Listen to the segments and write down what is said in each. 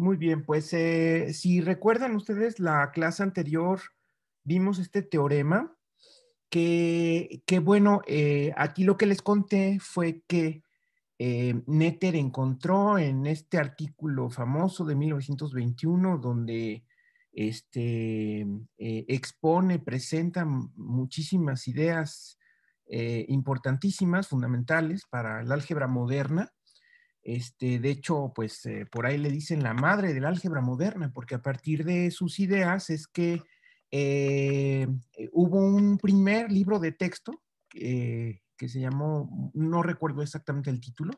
Muy bien, pues eh, si recuerdan ustedes la clase anterior, vimos este teorema que, bueno, eh, aquí lo que les conté fue que eh, Netter encontró en este artículo famoso de 1921 donde este, eh, expone, presenta muchísimas ideas importantísimas, fundamentales para el álgebra moderna este, de hecho, pues eh, por ahí le dicen la madre del álgebra moderna, porque a partir de sus ideas es que eh, eh, hubo un primer libro de texto que se llamó, no recuerdo exactamente el título,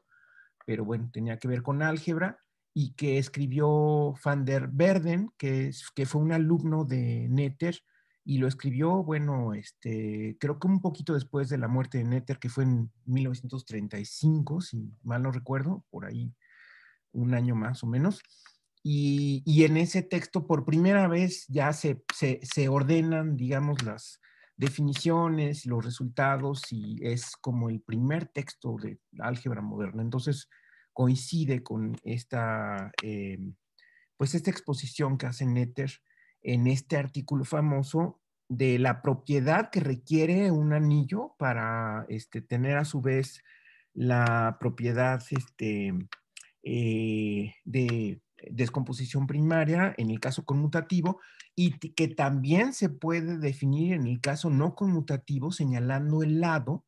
pero bueno, tenía que ver con álgebra y que escribió Van der Verden, que, que fue un alumno de Netter y lo escribió, bueno, este, creo que un poquito después de la muerte de Néter, que fue en 1935, si mal no recuerdo, por ahí un año más o menos. Y, en ese texto por primera vez ya se, ordenan, digamos, las definiciones, los resultados, y es como el primer texto de álgebra moderna. Entonces coincide con esta, em, pues esta exposición que hace Néter en este artículo famoso de la propiedad que requiere un anillo para este, tener a su vez la propiedad este, eh, de descomposición primaria en el caso conmutativo y que también se puede definir en el caso no conmutativo señalando el lado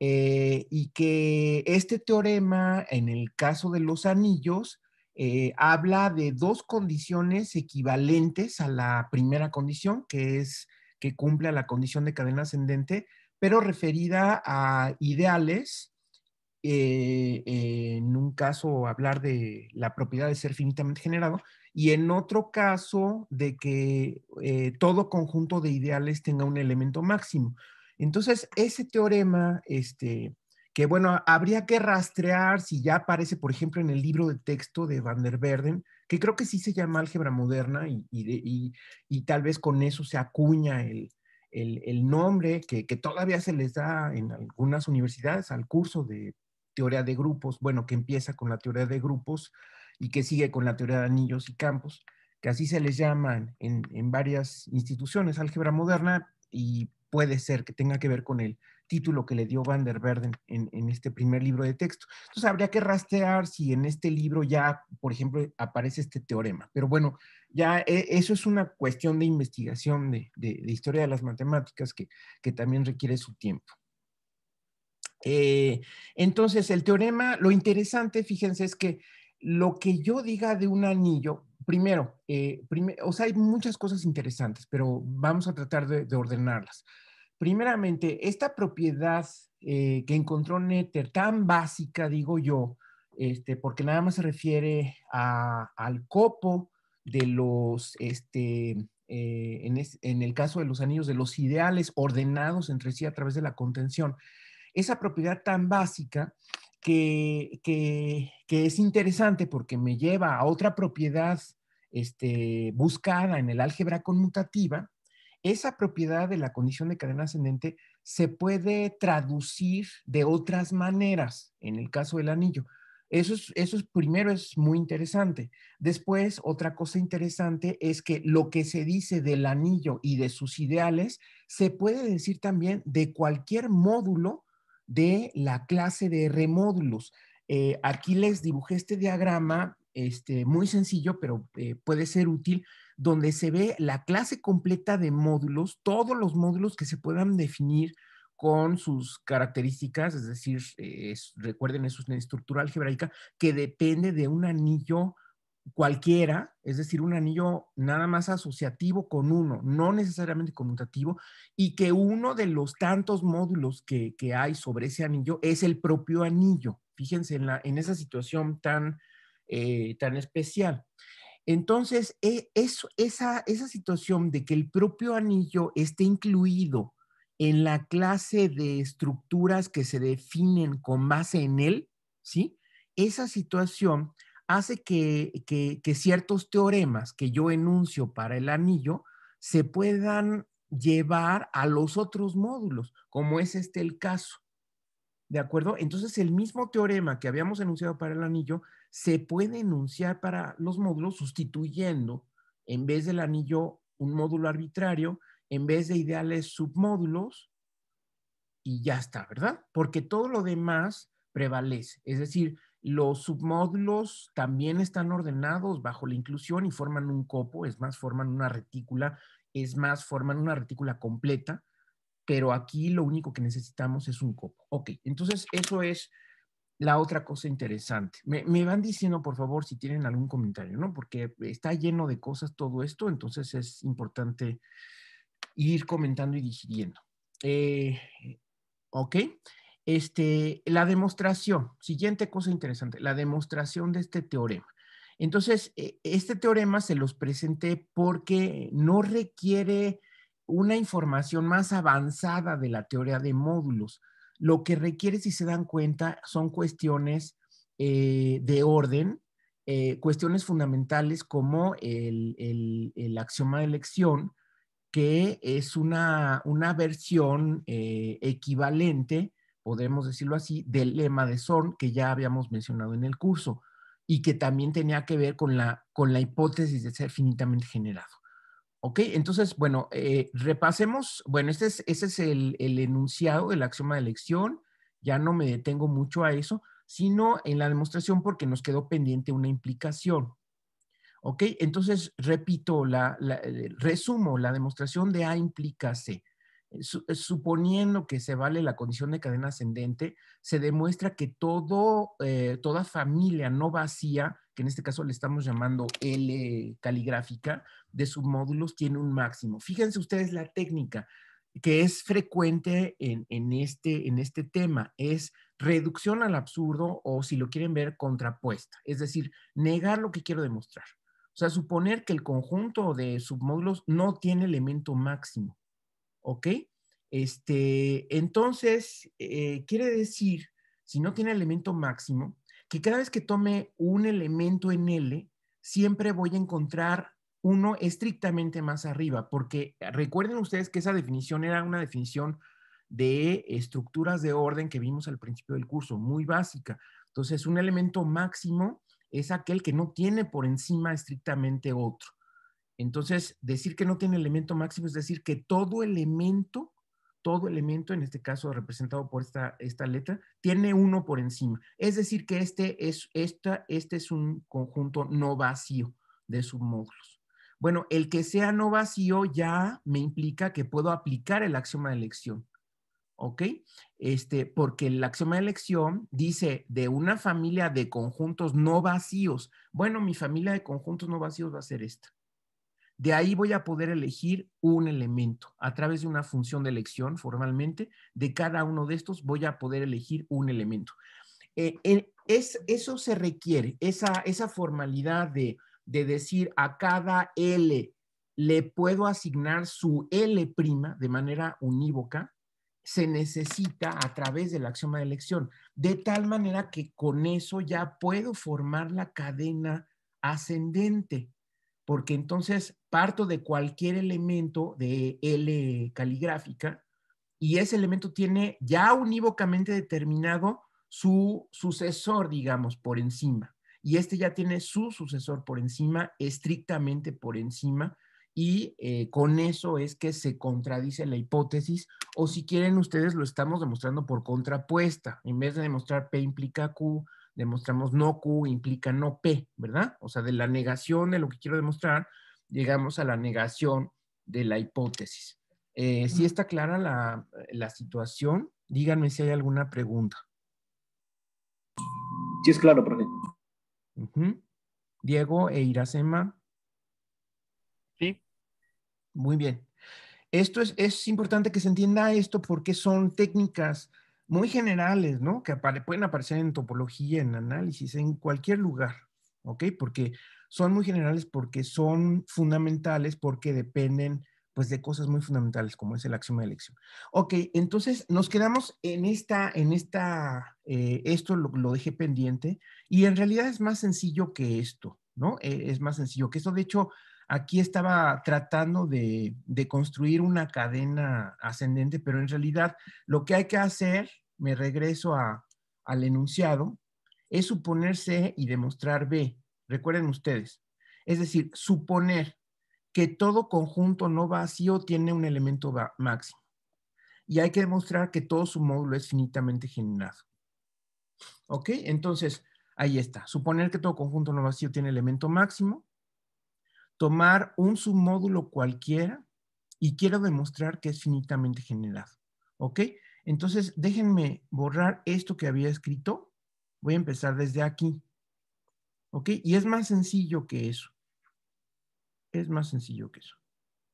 eh, y que este teorema en el caso de los anillos eh, habla de dos condiciones equivalentes a la primera condición, que es que cumple la condición de cadena ascendente, pero referida a ideales, eh, en un caso hablar de la propiedad de ser finitamente generado, y en otro caso de que eh, todo conjunto de ideales tenga un elemento máximo. Entonces, ese teorema, este, que bueno, habría que rastrear si ya aparece, por ejemplo, en el libro de texto de Van der Verden, que creo que sí se llama álgebra moderna y, tal vez con eso se acuña el, nombre que, todavía se les da en algunas universidades al curso de teoría de grupos, bueno, que empieza con la teoría de grupos y que sigue con la teoría de anillos y campos, que así se les llama en, en varias instituciones álgebra moderna y puede ser que tenga que ver con el título que le dio Van der Verden en, este primer libro de texto. Entonces habría que rastrear si en este libro ya, por ejemplo, aparece este teorema. Pero bueno, ya eh, eso es una cuestión de investigación de, historia de las matemáticas que, también requiere su tiempo. Eh, entonces, el teorema, lo interesante, fíjense, es que lo que yo diga de un anillo, primero, eh, o sea, hay muchas cosas interesantes, pero vamos a tratar de ordenarlas. Primeramente, esta propiedad eh, que encontró Néter, tan básica, digo yo, este, porque nada más se refiere al copo de los, este, eh, en, el caso de los anillos, de los ideales ordenados entre sí a través de la contención. Esa propiedad tan básica que, es interesante porque me lleva a otra propiedad este, buscada en el álgebra conmutativa, esa propiedad de la condición de cadena ascendente se puede traducir de otras maneras en el caso del anillo. Eso, primero es muy interesante. Después, otra cosa interesante es que lo que se dice del anillo y de sus ideales se puede decir también de cualquier módulo de la clase de remódulos. Eh, aquí les dibujé este diagrama, este, muy sencillo, pero eh, puede ser útil donde se ve la clase completa de módulos, todos los módulos que se puedan definir con sus características, es decir, recuerden, eso es una estructura algebraica que depende de un anillo cualquiera, es decir, un anillo nada más asociativo con uno, no necesariamente conmutativo, y que uno de los tantos módulos que, hay sobre ese anillo es el propio anillo. Fíjense en, esa situación tan, eh, tan especial. Entonces, e, esa, situación de que el propio anillo esté incluido en la clase de estructuras que se definen con base en él, ¿sí? Esa situación hace que, que ciertos teoremas que yo enuncio para el anillo se puedan llevar a los otros módulos, como es este el caso. ¿De acuerdo? Entonces, el mismo teorema que habíamos enunciado para el anillo se puede enunciar para los módulos sustituyendo en vez del anillo un módulo arbitrario, en vez de ideales submódulos, y ya está, ¿verdad? Porque todo lo demás prevalece. Es decir, los submódulos también están ordenados bajo la inclusión y forman un copo, es más, forman una retícula, es más, forman una retícula completa, pero aquí lo único que necesitamos es un copo. Ok, entonces eso es la otra cosa interesante. Me, van diciendo, por favor, si tienen algún comentario, ¿no? Porque está lleno de cosas todo esto, entonces es importante ir comentando y digiriendo. Eh, ok. Este, la demostración, siguiente cosa interesante, la demostración de este teorema. Entonces, eh, este teorema se los presenté porque no requiere una información más avanzada de la teoría de módulos lo que requiere, si se dan cuenta, son cuestiones eh, de orden, eh, cuestiones fundamentales como el, axioma de elección, que es una, versión eh, equivalente, podemos decirlo así, del lema de Zorn que ya habíamos mencionado en el curso y que también tenía que ver con la, con la hipótesis de ser finitamente generado. Ok, entonces, bueno, eh, repasemos. Bueno, este es, ese es el, el enunciado del axioma de elección. Ya no me detengo mucho a eso, sino en la demostración porque nos quedó pendiente una implicación. ¿Ok? Entonces, repito, la, eh, resumo, la demostración de A implica C. Eh, suponiendo que se vale la condición de cadena ascendente, se demuestra que todo, toda familia no vacía que en este caso le estamos llamando L caligráfica, de submódulos tiene un máximo. Fíjense ustedes la técnica que es frecuente en, en, este, en este tema, es reducción al absurdo o si lo quieren ver, contrapuesta, es decir, negar lo que quiero demostrar. O sea, suponer que el conjunto de submódulos no tiene elemento máximo. ¿Ok? Este, entonces, eh, quiere decir, si no tiene elemento máximo, que cada vez que tome un elemento en L, siempre voy a encontrar uno estrictamente más arriba, porque eh, recuerden ustedes que esa definición era una definición de estructuras de orden que vimos al principio del curso, muy básica. Entonces, un elemento máximo es aquel que no tiene por encima estrictamente otro. Entonces, decir que no tiene elemento máximo es decir que todo elemento todo elemento, en este caso representado por esta, esta letra, tiene uno por encima. Es decir, que este es, esta, este es un conjunto no vacío de submódulos. Bueno, el que sea no vacío ya me implica que puedo aplicar el axioma de elección. ¿Ok? Este, porque el axioma de elección dice de una familia de conjuntos no vacíos. Bueno, mi familia de conjuntos no vacíos va a ser esta. De ahí voy a poder elegir un elemento. A través de una función de elección formalmente, de cada uno de estos voy a poder elegir un elemento. Eh, eh, es, eso se requiere, esa, esa formalidad de, de decir a cada L le puedo asignar su L' de manera unívoca, se necesita a través del axioma de elección, de tal manera que con eso ya puedo formar la cadena ascendente porque entonces parto de cualquier elemento de L caligráfica y ese elemento tiene ya unívocamente determinado su sucesor, digamos, por encima. Y este ya tiene su sucesor por encima, estrictamente por encima, y eh, con eso es que se contradice la hipótesis, o si quieren ustedes lo estamos demostrando por contrapuesta, en vez de demostrar P implica Q, demostramos no Q implica no P, ¿verdad? O sea, de la negación de lo que quiero demostrar, llegamos a la negación de la hipótesis. Eh, si está clara la, situación, díganme si hay alguna pregunta. Sí, es claro, profe. Diego e Irasema. Sí. Muy bien. Esto es, es importante que se entienda esto porque son técnicas muy generales, ¿no? Que pueden aparecer en topología, en análisis, en cualquier lugar, ¿ok? Porque son muy generales, porque son fundamentales, porque dependen pues de cosas muy fundamentales como es el axioma de elección. Ok, entonces nos quedamos en esta, en esta, eh, esto lo, dejé pendiente y en realidad es más sencillo que esto, ¿no? Eh, es más sencillo que esto. De hecho, aquí estaba tratando de, de construir una cadena ascendente, pero en realidad lo que hay que hacer me regreso al enunciado, es suponer C y demostrar B. Recuerden ustedes. Es decir, suponer que todo conjunto no vacío tiene un elemento máximo. Y hay que demostrar que todo su módulo es finitamente generado. ¿Ok? Entonces, ahí está. Suponer que todo conjunto no vacío tiene elemento máximo. Tomar un submódulo cualquiera y quiero demostrar que es finitamente generado. ¿Ok? Entonces, déjenme borrar esto que había escrito. Voy a empezar desde aquí. ¿Ok? Y es más sencillo que eso. Es más sencillo que eso.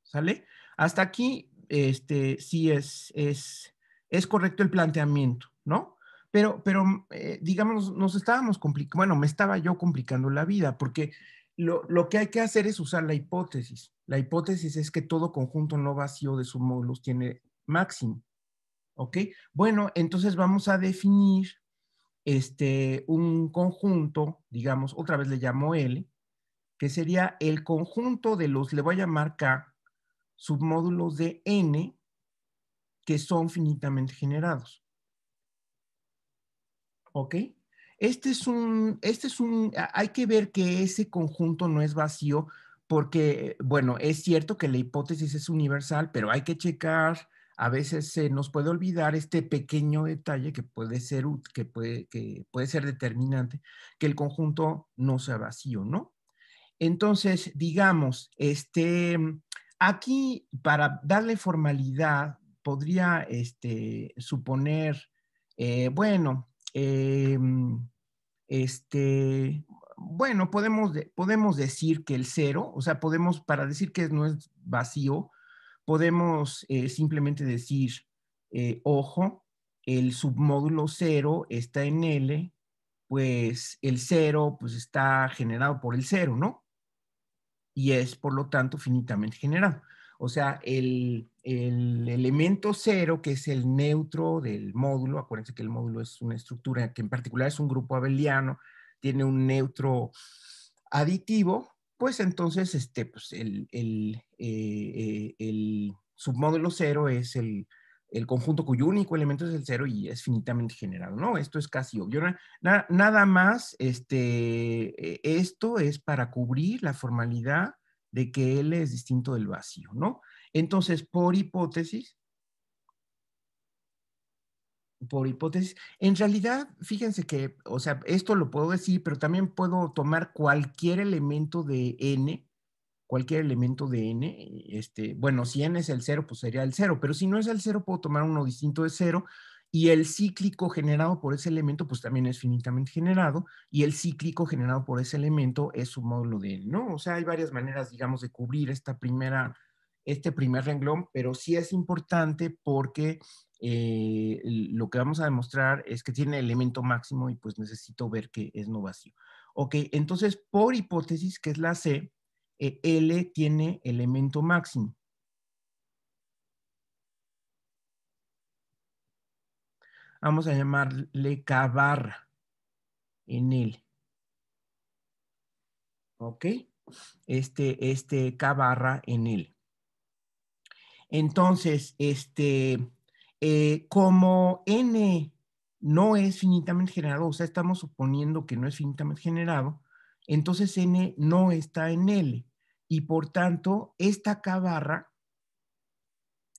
¿Sale? Hasta aquí, este, sí es, es, es correcto el planteamiento, ¿no? Pero, pero eh, digamos, nos estábamos complicando, bueno, me estaba yo complicando la vida, porque lo, lo, que hay que hacer es usar la hipótesis. La hipótesis es que todo conjunto no vacío de submódulos tiene máximo. ¿ok? Bueno, entonces vamos a definir este, un conjunto, digamos, otra vez le llamo L, que sería el conjunto de los, le voy a llamar K, submódulos de N que son finitamente generados. ¿Ok? Este es un, este es un, hay que ver que ese conjunto no es vacío porque, bueno, es cierto que la hipótesis es universal, pero hay que checar a veces se nos puede olvidar este pequeño detalle que puede ser, que puede, puede ser determinante, que el conjunto no sea vacío, ¿no? Entonces, digamos, este, mm, aquí para darle formalidad podría este, suponer, eh, bueno, eh, mm, este, bueno, podemos, podemos decir que el cero, o sea, podemos, para decir que no es vacío, podemos eh, simplemente decir, eh, ojo, el submódulo 0 está en L, pues el 0 pues está generado por el 0, ¿no? Y es, por lo tanto, finitamente generado. O sea, el, el elemento 0, que es el neutro del módulo, acuérdense que el módulo es una estructura que en particular es un grupo abeliano, tiene un neutro aditivo, pues entonces este, pues el, eh, eh, submódulo cero es el, conjunto cuyo único elemento es el cero y es finitamente generado, ¿no? Esto es casi obvio. nada más, este, e, esto es para cubrir la formalidad de que L es distinto del vacío, ¿no? Entonces, por hipótesis, por hipótesis. En realidad, fíjense que, o sea, esto lo puedo decir, pero también puedo tomar cualquier elemento de n, cualquier elemento de n, este, bueno, si n es el cero, pues sería el cero, pero si no es el cero, puedo tomar uno distinto de cero, y el cíclico generado por ese elemento, pues también es finitamente generado, y el cíclico generado por ese elemento es su módulo de n, ¿no? O sea, hay varias maneras, digamos, de cubrir esta primera este primer renglón, pero sí es importante porque eh, lo que vamos a demostrar es que tiene elemento máximo y pues necesito ver que es no vacío. Ok, entonces por hipótesis, que es la C, eh, L tiene elemento máximo. Vamos a llamarle K barra en L. ¿Ok? Este, este K barra en L. Entonces, este, eh, como n no es finitamente generado, o sea, estamos suponiendo que no es finitamente generado, entonces n no está en L. Y por tanto, esta K barra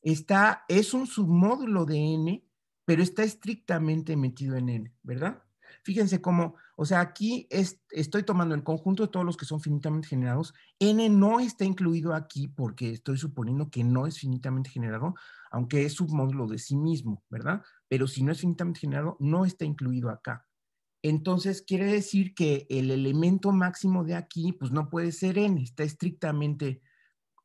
está, es un submódulo de n, pero está estrictamente metido en n, ¿verdad? Fíjense cómo, o sea, aquí estoy tomando el conjunto de todos los que son finitamente generados. N no está incluido aquí porque estoy suponiendo que no es finitamente generado, aunque es submódulo de sí mismo, ¿verdad? Pero si no es finitamente generado, no está incluido acá. Entonces, quiere decir que el elemento máximo de aquí, pues no puede ser n, está estrictamente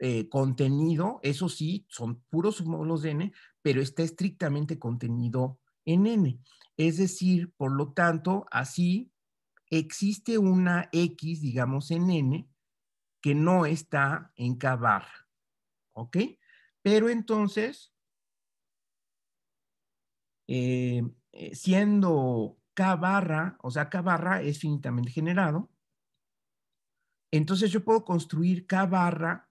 eh, contenido, eso sí, son puros submódulos de n, pero está estrictamente contenido en n. Es decir, por lo tanto, así existe una x, digamos, en n, que no está en k barra. ¿Ok? Pero entonces, eh, eh, siendo k barra, o sea, k barra es finitamente generado, entonces yo puedo construir k barra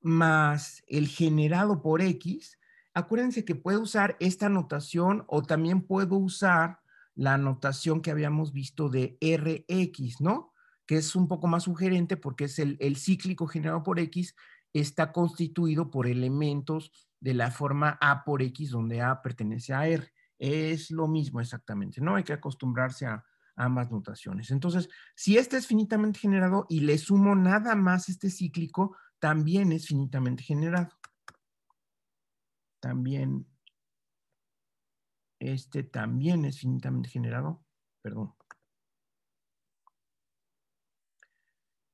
más el generado por x acuérdense que puedo usar esta notación o también puedo usar la notación que habíamos visto de Rx, ¿no? Que es un poco más sugerente porque es el, cíclico generado por X, está constituido por elementos de la forma A por X, donde A pertenece a R. Es lo mismo exactamente, ¿no? Hay que acostumbrarse a ambas notaciones. Entonces, si este es finitamente generado y le sumo nada más este cíclico, también es finitamente generado también, este también es finitamente generado, perdón.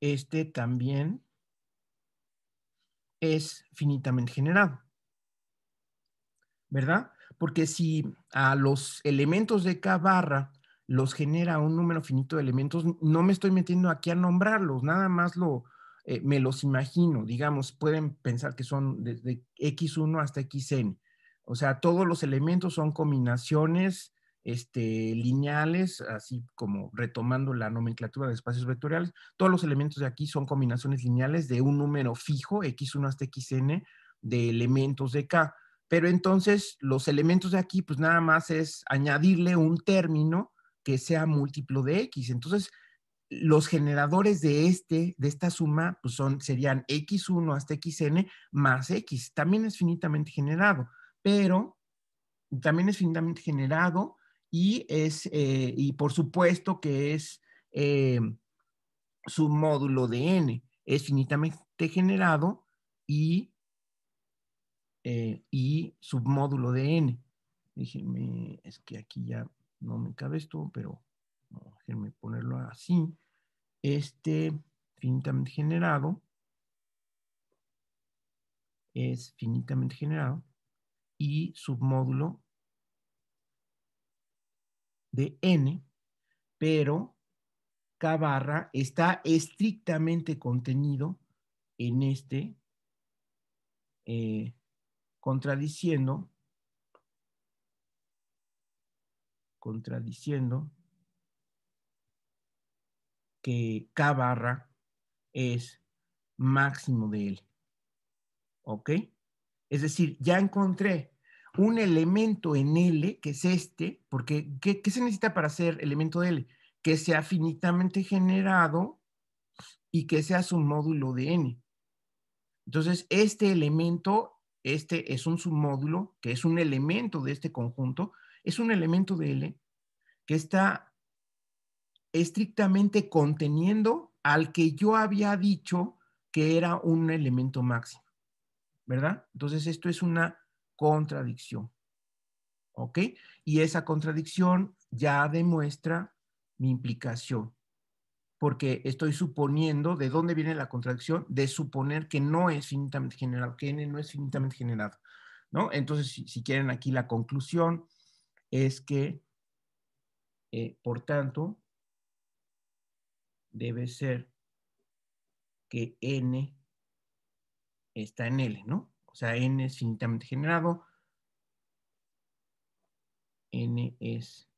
Este también es finitamente generado, ¿verdad? Porque si a los elementos de K barra los genera un número finito de elementos, no me estoy metiendo aquí a nombrarlos, nada más lo, eh, me los imagino, digamos, pueden pensar que son desde X1 hasta XN. O sea, todos los elementos son combinaciones este, lineales, así como retomando la nomenclatura de espacios vectoriales, todos los elementos de aquí son combinaciones lineales de un número fijo, X1 hasta Xn, de elementos de K. Pero entonces los elementos de aquí, pues nada más es añadirle un término que sea múltiplo de X. Entonces, los generadores de, este, de esta suma pues son, serían x1 hasta xn más x. También es finitamente generado, pero también es finitamente generado y, es, eh, y por supuesto que es eh, su módulo de n. Es finitamente generado y, eh, y submódulo de n. Déjenme, es que aquí ya no me cabe esto, pero déjenme ponerlo así. Este finitamente generado es finitamente generado y submódulo de n, pero K barra está estrictamente contenido en este, eh, contradiciendo, contradiciendo que K barra es máximo de L. ¿Ok? Es decir, ya encontré un elemento en L, que es este, porque ¿qué, se necesita para ser elemento de L? Que sea finitamente generado y que sea submódulo de N. Entonces, este elemento, este es un submódulo, que es un elemento de este conjunto, es un elemento de L que está estrictamente conteniendo al que yo había dicho que era un elemento máximo, ¿verdad? Entonces esto es una contradicción, ¿ok? Y esa contradicción ya demuestra mi implicación, porque estoy suponiendo, ¿de dónde viene la contradicción? De suponer que no es finitamente generado, que n no es finitamente generado, ¿no? Entonces, si, quieren aquí la conclusión es que, eh, por tanto, debe ser que n está en L, ¿no? O sea, n es finitamente generado, n es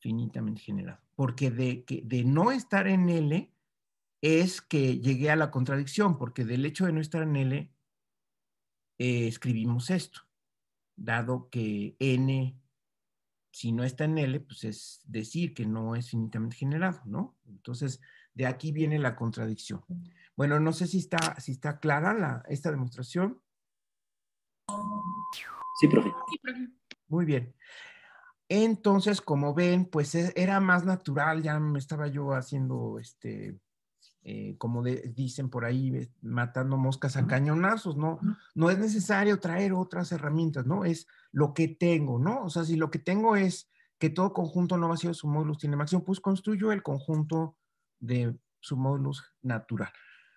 finitamente generado. Porque de, que, de no estar en L es que llegué a la contradicción, porque del hecho de no estar en L eh, escribimos esto, dado que n, si no está en L, pues es decir que no es finitamente generado, ¿no? Entonces, de aquí viene la contradicción. Bueno, no sé si está, si está clara esta demostración. Sí, profe. Muy bien. Entonces, como ven, pues e, era más natural, ya me estaba yo haciendo, este, eh, como dicen por ahí, matando moscas a cañonazos, ¿no? No es necesario traer otras herramientas, ¿no? Es lo que tengo, ¿no? O sea, si lo que tengo es que todo conjunto no vacío ser su módulo tiene máximo, pues construyo el conjunto de su módulo natural.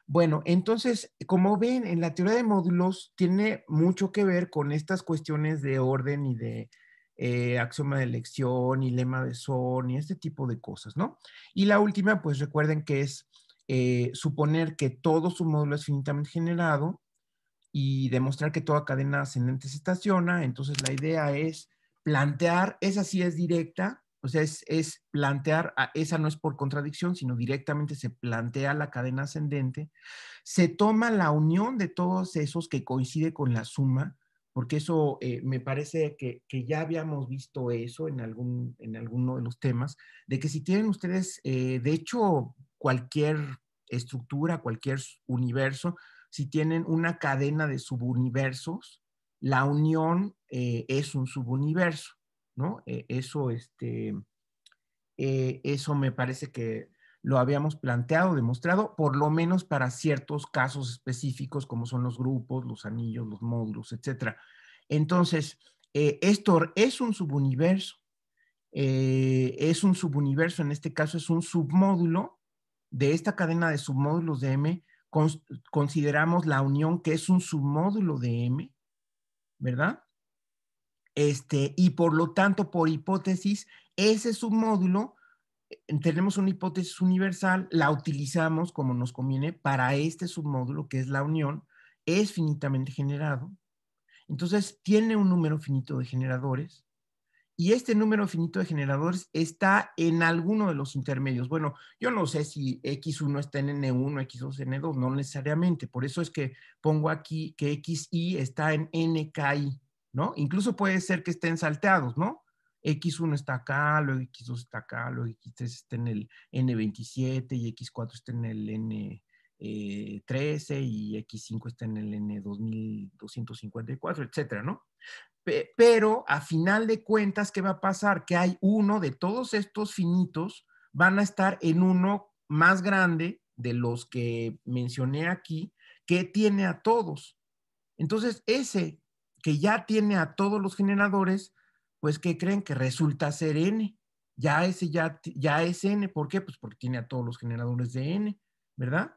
Bueno, entonces, como ven, en la teoría de módulos tiene mucho que ver con estas cuestiones de orden y de eh, axioma de elección y lema de son y este tipo de cosas, ¿no? Y la última, pues recuerden que es eh, suponer que todo su módulo es finitamente generado y demostrar que toda cadena ascendente se estaciona. Entonces, la idea es plantear, esa sí es directa, o sea, es, plantear, ah, esa no es por contradicción, sino directamente se plantea la cadena ascendente, se toma la unión de todos esos que coincide con la suma, porque eso eh, me parece que, ya habíamos visto eso en, algún, en alguno de los temas, de que si tienen ustedes, eh, de hecho, cualquier estructura, cualquier universo, si tienen una cadena de subuniversos, la unión eh, es un subuniverso. ¿no? Eh, eso, este, eh, eso me parece que lo habíamos planteado, demostrado, por lo menos para ciertos casos específicos como son los grupos, los anillos, los módulos, etc. Entonces, esto eh, es un subuniverso. es un subuniverso, en este caso es un submódulo de esta cadena de submódulos de M. consideramos la unión que es un submódulo de M, ¿verdad? Este, y por lo tanto, por hipótesis, ese submódulo, eh, tenemos una hipótesis universal, la utilizamos como nos conviene para este submódulo que es la unión, es finitamente generado, entonces tiene un número finito de generadores y este número finito de generadores está en alguno de los intermedios. Bueno, yo no sé si X1 está en N1, X2 en N2, no necesariamente, por eso es que pongo aquí que XI está en NKI ¿no? Incluso puede ser que estén salteados, ¿no? X1 está acá, luego X2 está acá, luego X3 está en el N27 y X4 está en el N13 y X5 está en el N2254, etcétera, ¿no? Pero a final de cuentas, ¿qué va a pasar? Que hay uno de todos estos finitos, van a estar en uno más grande de los que mencioné aquí, que tiene a todos. Entonces, ese que ya tiene a todos los generadores, pues que creen que resulta ser N. Ya ese ya, ya es N. ¿Por qué? Pues porque tiene a todos los generadores de N, ¿verdad?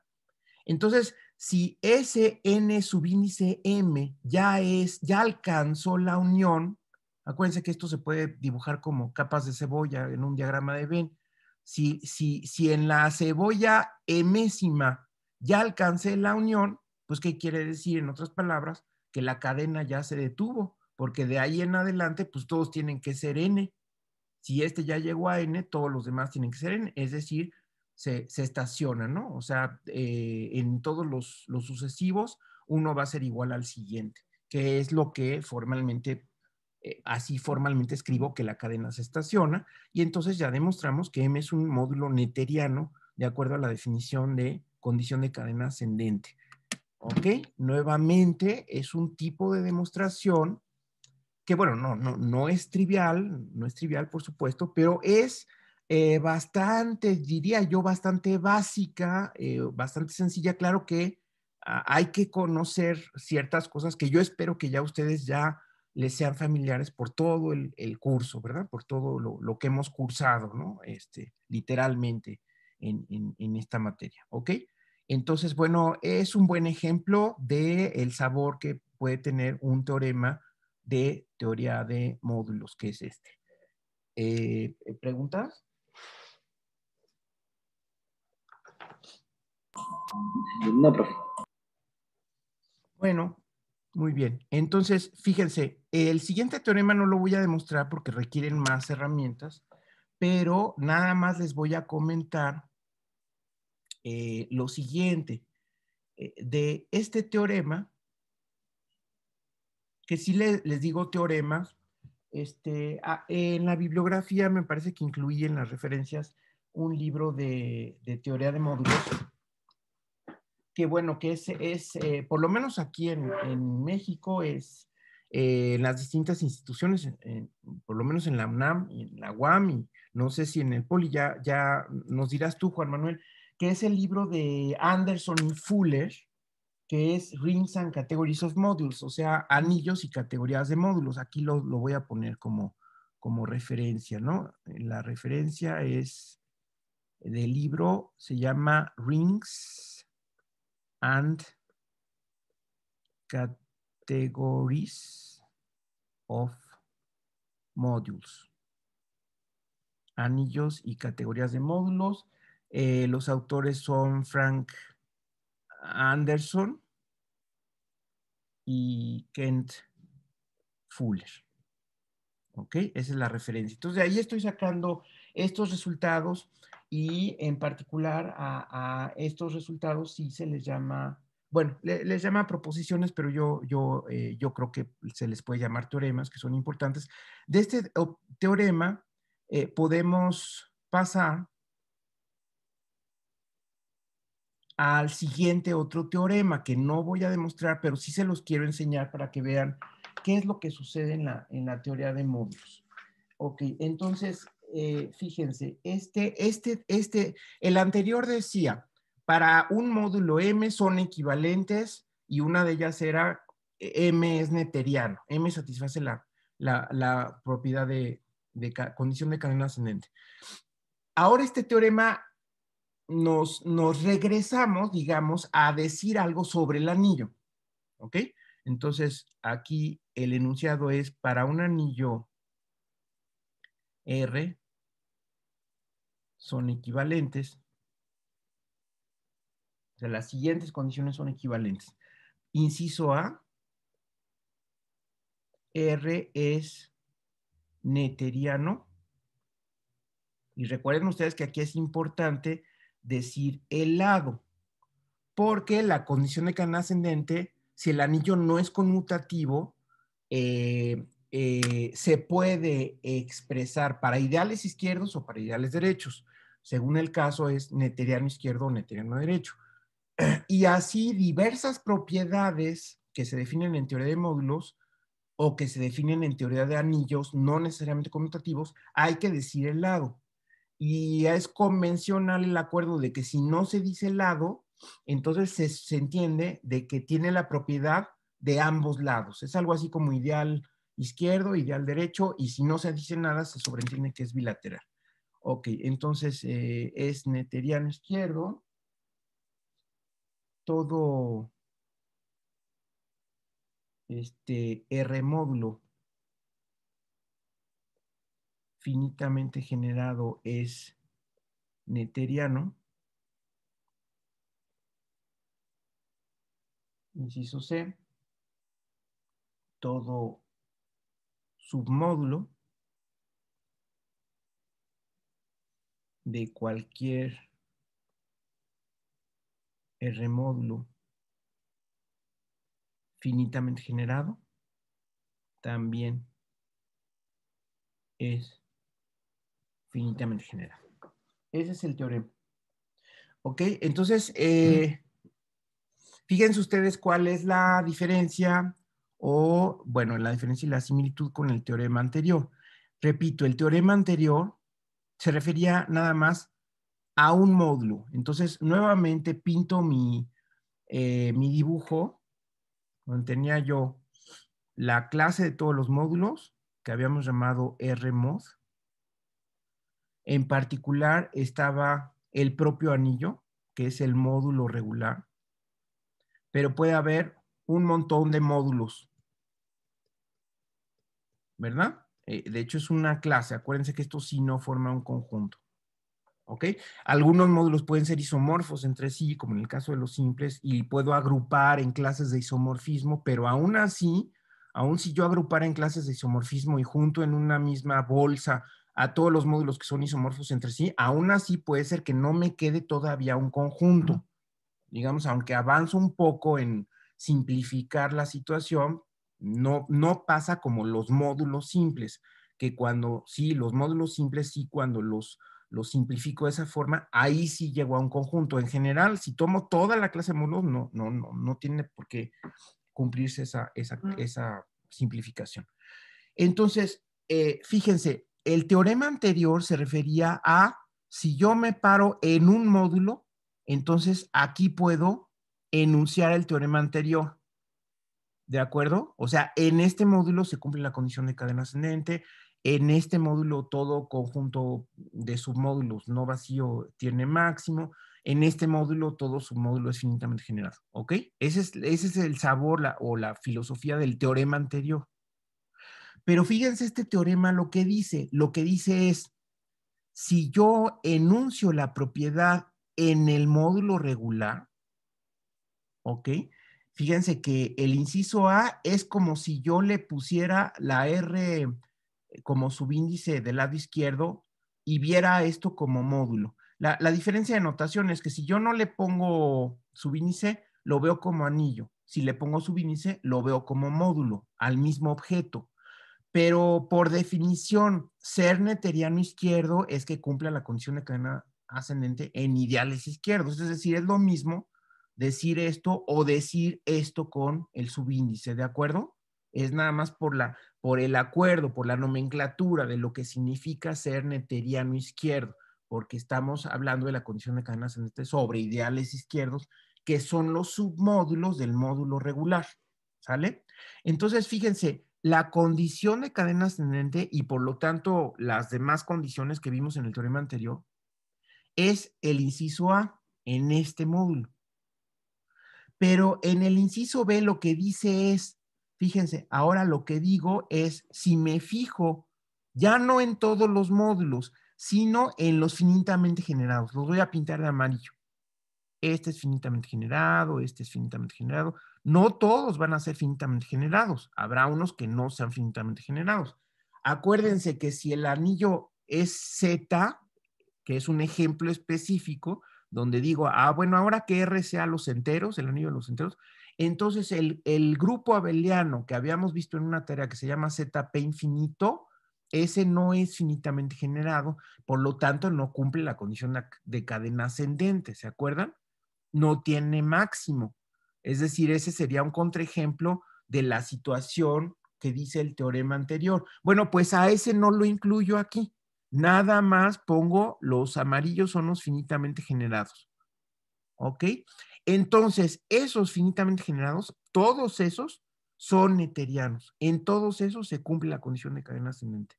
Entonces, si ese N subíndice M ya es, ya alcanzó la unión, acuérdense que esto se puede dibujar como capas de cebolla en un diagrama de Venn. Si, si, si en la cebolla emésima ya alcancé la unión, pues ¿qué quiere decir en otras palabras? que la cadena ya se detuvo, porque de ahí en adelante, pues todos tienen que ser N. Si este ya llegó a N, todos los demás tienen que ser N, es decir, se, estaciona, ¿no? O sea, eh, en todos los, los sucesivos, uno va a ser igual al siguiente, que es lo que formalmente eh, así formalmente escribo que la cadena se estaciona, y entonces ya demostramos que M es un módulo neteriano de acuerdo a la definición de condición de cadena ascendente. ¿Ok? Nuevamente es un tipo de demostración que, bueno, no, no, no es trivial, no es trivial, por supuesto, pero es eh, bastante, diría yo, bastante básica, eh, bastante sencilla. Claro que ah, hay que conocer ciertas cosas que yo espero que ya ustedes ya les sean familiares por todo el, curso, ¿verdad? Por todo lo, que hemos cursado, ¿no? Este, literalmente en, en esta materia, ¿ok? Entonces, bueno, es un buen ejemplo del el sabor que puede tener un teorema de teoría de módulos, que es este. Eh, eh, ¿Preguntas? No, Bueno, muy bien. Entonces, fíjense, el siguiente teorema no lo voy a demostrar porque requieren más herramientas, pero nada más les voy a comentar eh, lo siguiente, eh, de este teorema, que si les digo teoremas, este, en la bibliografía me parece que incluye en las referencias un libro de, de teoría de módulos, que bueno, que es, es eh, por lo menos aquí en, México, es en las distintas instituciones, por lo menos en la UNAM y en la UAM, y no sé si en el POLI, ya, ya nos dirás tú, Juan Manuel, que es el libro de Anderson y Fuller, que es Rings and Categories of Modules, o sea, anillos y categorías de módulos. Aquí lo, voy a poner como, como referencia, ¿no? La referencia es del libro, se llama Rings and Categories of Modules. Anillos y categorías de módulos eh, los autores son Frank Anderson y Kent Fuller. ¿Ok? Esa es la referencia. Entonces, de ahí estoy sacando estos resultados y en particular a, estos resultados sí se les llama, bueno, les llama proposiciones, pero yo, yo, eh, yo creo que se les puede llamar teoremas, que son importantes. De este teorema eh, podemos pasar al siguiente otro teorema que no voy a demostrar, pero sí se los quiero enseñar para que vean qué es lo que sucede en la, teoría de módulos. Ok, entonces, eh, fíjense, este, este, este, el anterior decía, para un módulo M son equivalentes y una de ellas era eh, M es neteriano, M satisface la, la, la propiedad de, de, condición de cadena ascendente. Ahora este teorema nos, regresamos, digamos, a decir algo sobre el anillo. ¿Ok? Entonces, aquí el enunciado es para un anillo R son equivalentes. O sea, las siguientes condiciones son equivalentes. Inciso A, R es neteriano. Y recuerden ustedes que aquí es importante decir el lado, porque la condición de can ascendente, si el anillo no es conmutativo, eh, eh, se puede expresar para ideales izquierdos o para ideales derechos. Según el caso es neteriano izquierdo o neteriano derecho. Y así diversas propiedades que se definen en teoría de módulos o que se definen en teoría de anillos, no necesariamente conmutativos, hay que decir el lado y es convencional el acuerdo de que si no se dice lado, entonces se, entiende de que tiene la propiedad de ambos lados. Es algo así como ideal izquierdo, ideal derecho, y si no se dice nada, se sobreentiende que es bilateral. Ok, entonces eh, es neteriano izquierdo, todo este R módulo finitamente generado es neteriano, inciso C, todo submódulo de cualquier R módulo finitamente generado también es infinitamente general. Ese es el teorema. ¿Ok? Entonces, eh, fíjense ustedes cuál es la diferencia o, bueno, la diferencia y la similitud con el teorema anterior. Repito, el teorema anterior se refería nada más a un módulo. Entonces, nuevamente pinto mi, eh, dibujo donde tenía yo la clase de todos los módulos que habíamos llamado mod en particular estaba el propio anillo, que es el módulo regular, pero puede haber un montón de módulos, ¿verdad? Eh, de hecho, es una clase. Acuérdense que esto sí no forma un conjunto. ¿Ok? Algunos módulos pueden ser isomorfos entre sí, como en el caso de los simples, y puedo agrupar en clases de isomorfismo, pero aún así, aún si yo agrupara en clases de isomorfismo y junto en una misma bolsa a todos los módulos que son isomorfos entre sí, aún así puede ser que no me quede todavía un conjunto. Digamos, aunque avanzo un poco en simplificar la situación, no, no pasa como los módulos simples, que cuando, sí, los módulos simples, sí, cuando los, los simplifico de esa forma, ahí sí llego a un conjunto. En general, si tomo toda la clase de módulos, no, no, no, no tiene por qué cumplirse esa, esa, mm. esa simplificación. Entonces, eh, fíjense, el teorema anterior se refería a si yo me paro en un módulo, entonces aquí puedo enunciar el teorema anterior. ¿De acuerdo? O sea, en este módulo se cumple la condición de cadena ascendente, en este módulo todo conjunto de submódulos no vacío tiene máximo, en este módulo todo submódulo es finitamente generado, ¿ok? Ese es, el sabor o la filosofía del teorema anterior. Pero fíjense este teorema lo que dice. Lo que dice es, si yo enuncio la propiedad en el módulo regular, ¿ok? Fíjense que el inciso A es como si yo le pusiera la R como subíndice del lado izquierdo y viera esto como módulo. La, la diferencia de notación es que si yo no le pongo subíndice, lo veo como anillo. Si le pongo subíndice, lo veo como módulo al mismo objeto pero por definición, ser neteriano izquierdo es que cumpla la condición de cadena ascendente en ideales izquierdos. Es decir, es lo mismo decir esto o decir esto con el subíndice, ¿de acuerdo? Es nada más por, la, por el acuerdo, por la nomenclatura de lo que significa ser neteriano izquierdo, porque estamos hablando de la condición de cadena ascendente sobre ideales izquierdos, que son los submódulos del módulo regular, ¿sale? Entonces, fíjense, la condición de cadena ascendente y por lo tanto las demás condiciones que vimos en el teorema anterior es el inciso A en este módulo. Pero en el inciso B lo que dice es, fíjense, ahora lo que digo es, si me fijo, ya no en todos los módulos, sino en los finitamente generados. Los voy a pintar de amarillo. Este es finitamente generado, este es finitamente generado, no todos van a ser finitamente generados, habrá unos que no sean finitamente generados. Acuérdense que si el anillo es Z, que es un ejemplo específico, donde digo, ah, bueno, ahora que R sea los enteros, el anillo de los enteros, entonces el, el grupo abeliano que habíamos visto en una tarea que se llama ZP infinito, ese no es finitamente generado, por lo tanto no cumple la condición de cadena ascendente, ¿se acuerdan? No tiene máximo, es decir, ese sería un contraejemplo de la situación que dice el teorema anterior. Bueno, pues a ese no lo incluyo aquí. Nada más pongo los amarillos son los finitamente generados. ¿Ok? Entonces, esos finitamente generados, todos esos son eterianos. En todos esos se cumple la condición de cadena ascendente.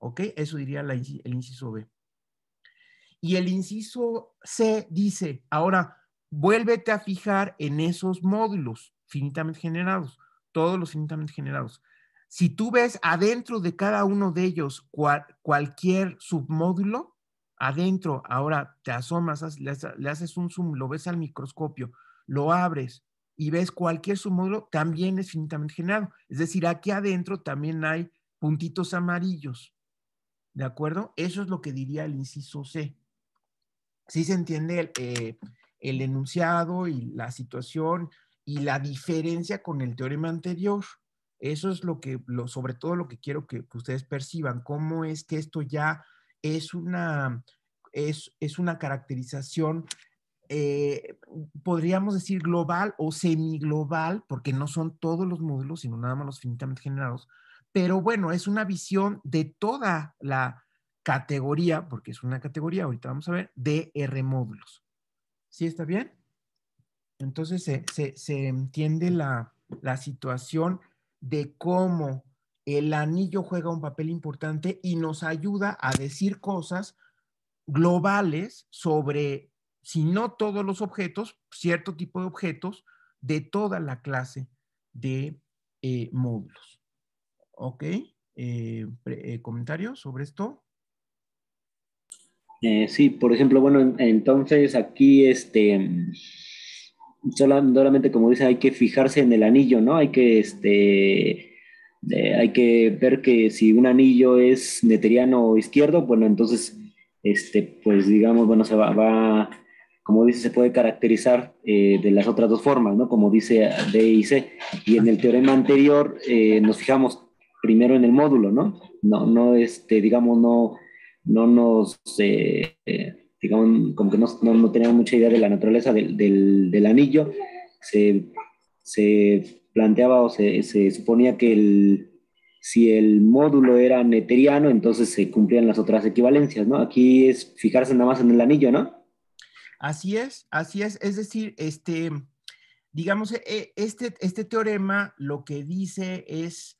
¿Ok? Eso diría el inciso B. Y el inciso C dice, ahora, vuélvete a fijar en esos módulos finitamente generados, todos los finitamente generados. Si tú ves adentro de cada uno de ellos cualquier submódulo, adentro, ahora te asomas, le, haces un zoom, lo ves al microscopio, lo abres y ves cualquier submódulo, también es finitamente generado. Es decir, aquí adentro también hay puntitos amarillos. ¿De acuerdo? Eso es lo que diría el inciso C. ¿Sí se entiende el, eh, el enunciado y la situación y la diferencia con el teorema anterior. Eso es lo que, lo, sobre todo lo que quiero que, ustedes perciban, cómo es que esto ya es una, es, una caracterización, eh, podríamos decir global o semiglobal, porque no son todos los módulos, sino nada más los finitamente generados, pero bueno, es una visión de toda la categoría, porque es una categoría, ahorita vamos a ver, de R módulos. ¿Sí está bien? Entonces se, entiende la, situación de cómo el anillo juega un papel importante y nos ayuda a decir cosas globales sobre, si no todos los objetos, cierto tipo de objetos de toda la clase de eh, módulos. ¿Ok? Eh, eh, ¿Comentarios sobre esto? Eh, sí, por ejemplo, bueno, entonces aquí este solamente como dice, hay que fijarse en el anillo, ¿no? Hay que este hay que ver que si un anillo es neteriano o izquierdo, bueno, entonces este pues digamos, bueno, se va, va como dice, se puede caracterizar eh, de las otras dos formas, ¿no? Como dice D y C. Y en el teorema anterior eh, nos fijamos primero en el módulo, ¿no? No, no, este, digamos, no, no nos, eh, digamos, como que no, no, teníamos mucha idea de la naturaleza del, del, anillo, se, se, planteaba o se, suponía que el, si el módulo era neteriano, entonces se cumplían las otras equivalencias, ¿no? Aquí es fijarse nada más en el anillo, ¿no? Así es, así es. Es decir, este, digamos, e, e, este, este teorema lo que dice es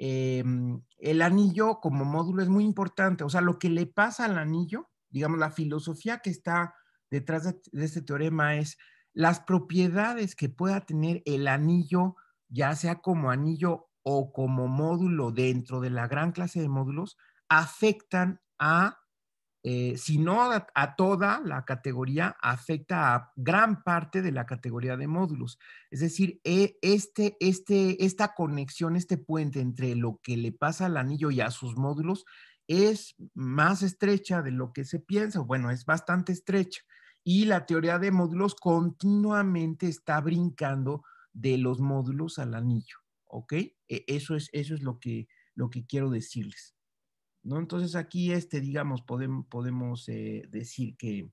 Em, el anillo como módulo es muy importante, o sea, lo que le pasa al anillo, digamos, la filosofía que está detrás de este teorema es las propiedades que pueda tener el anillo, ya sea como anillo o como módulo dentro de la gran clase de módulos, afectan a sino eh, si no a, toda la categoría, afecta a gran parte de la categoría de módulos. Es decir, e, este, este, esta conexión, este puente entre lo que le pasa al anillo y a sus módulos es más estrecha de lo que se piensa, bueno, es bastante estrecha. Y la teoría de módulos continuamente está brincando de los módulos al anillo, ¿ok? E, eso es, eso es lo, lo que quiero decirles. Entonces aquí este, digamos, podemos, podemos eh, decir que,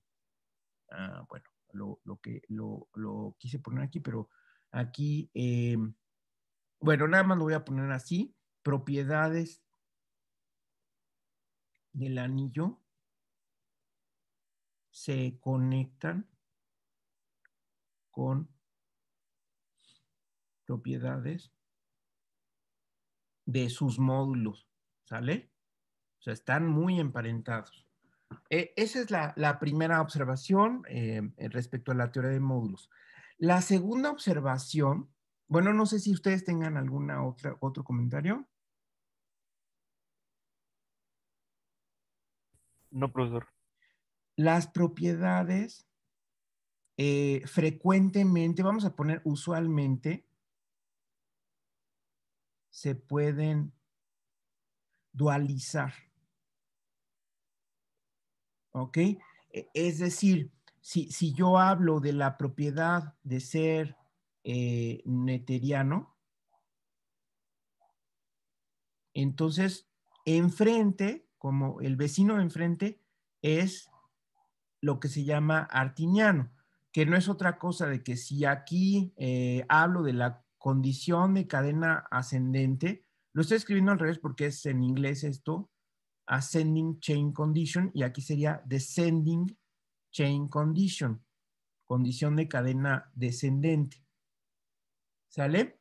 ah, bueno, lo, que lo, quise poner aquí, pero aquí, eh, bueno, nada más lo voy a poner así, propiedades del anillo se conectan con propiedades de sus módulos, ¿sale? sea, están muy emparentados. E, esa es la, primera observación eh, respecto a la teoría de módulos. La segunda observación, bueno, no sé si ustedes tengan alguna otra, otro comentario. No, profesor. Las propiedades eh, frecuentemente, vamos a poner usualmente, se pueden dualizar. ¿ok? E, es decir, si, yo hablo de la propiedad de ser eh, neteriano, entonces enfrente, como el vecino de enfrente, es lo que se llama artiniano, que no es otra cosa de que si aquí eh, hablo de la condición de cadena ascendente, lo estoy escribiendo al revés porque es en inglés esto, ascending chain condition y aquí sería descending chain condition, condición de cadena descendente. ¿Sale?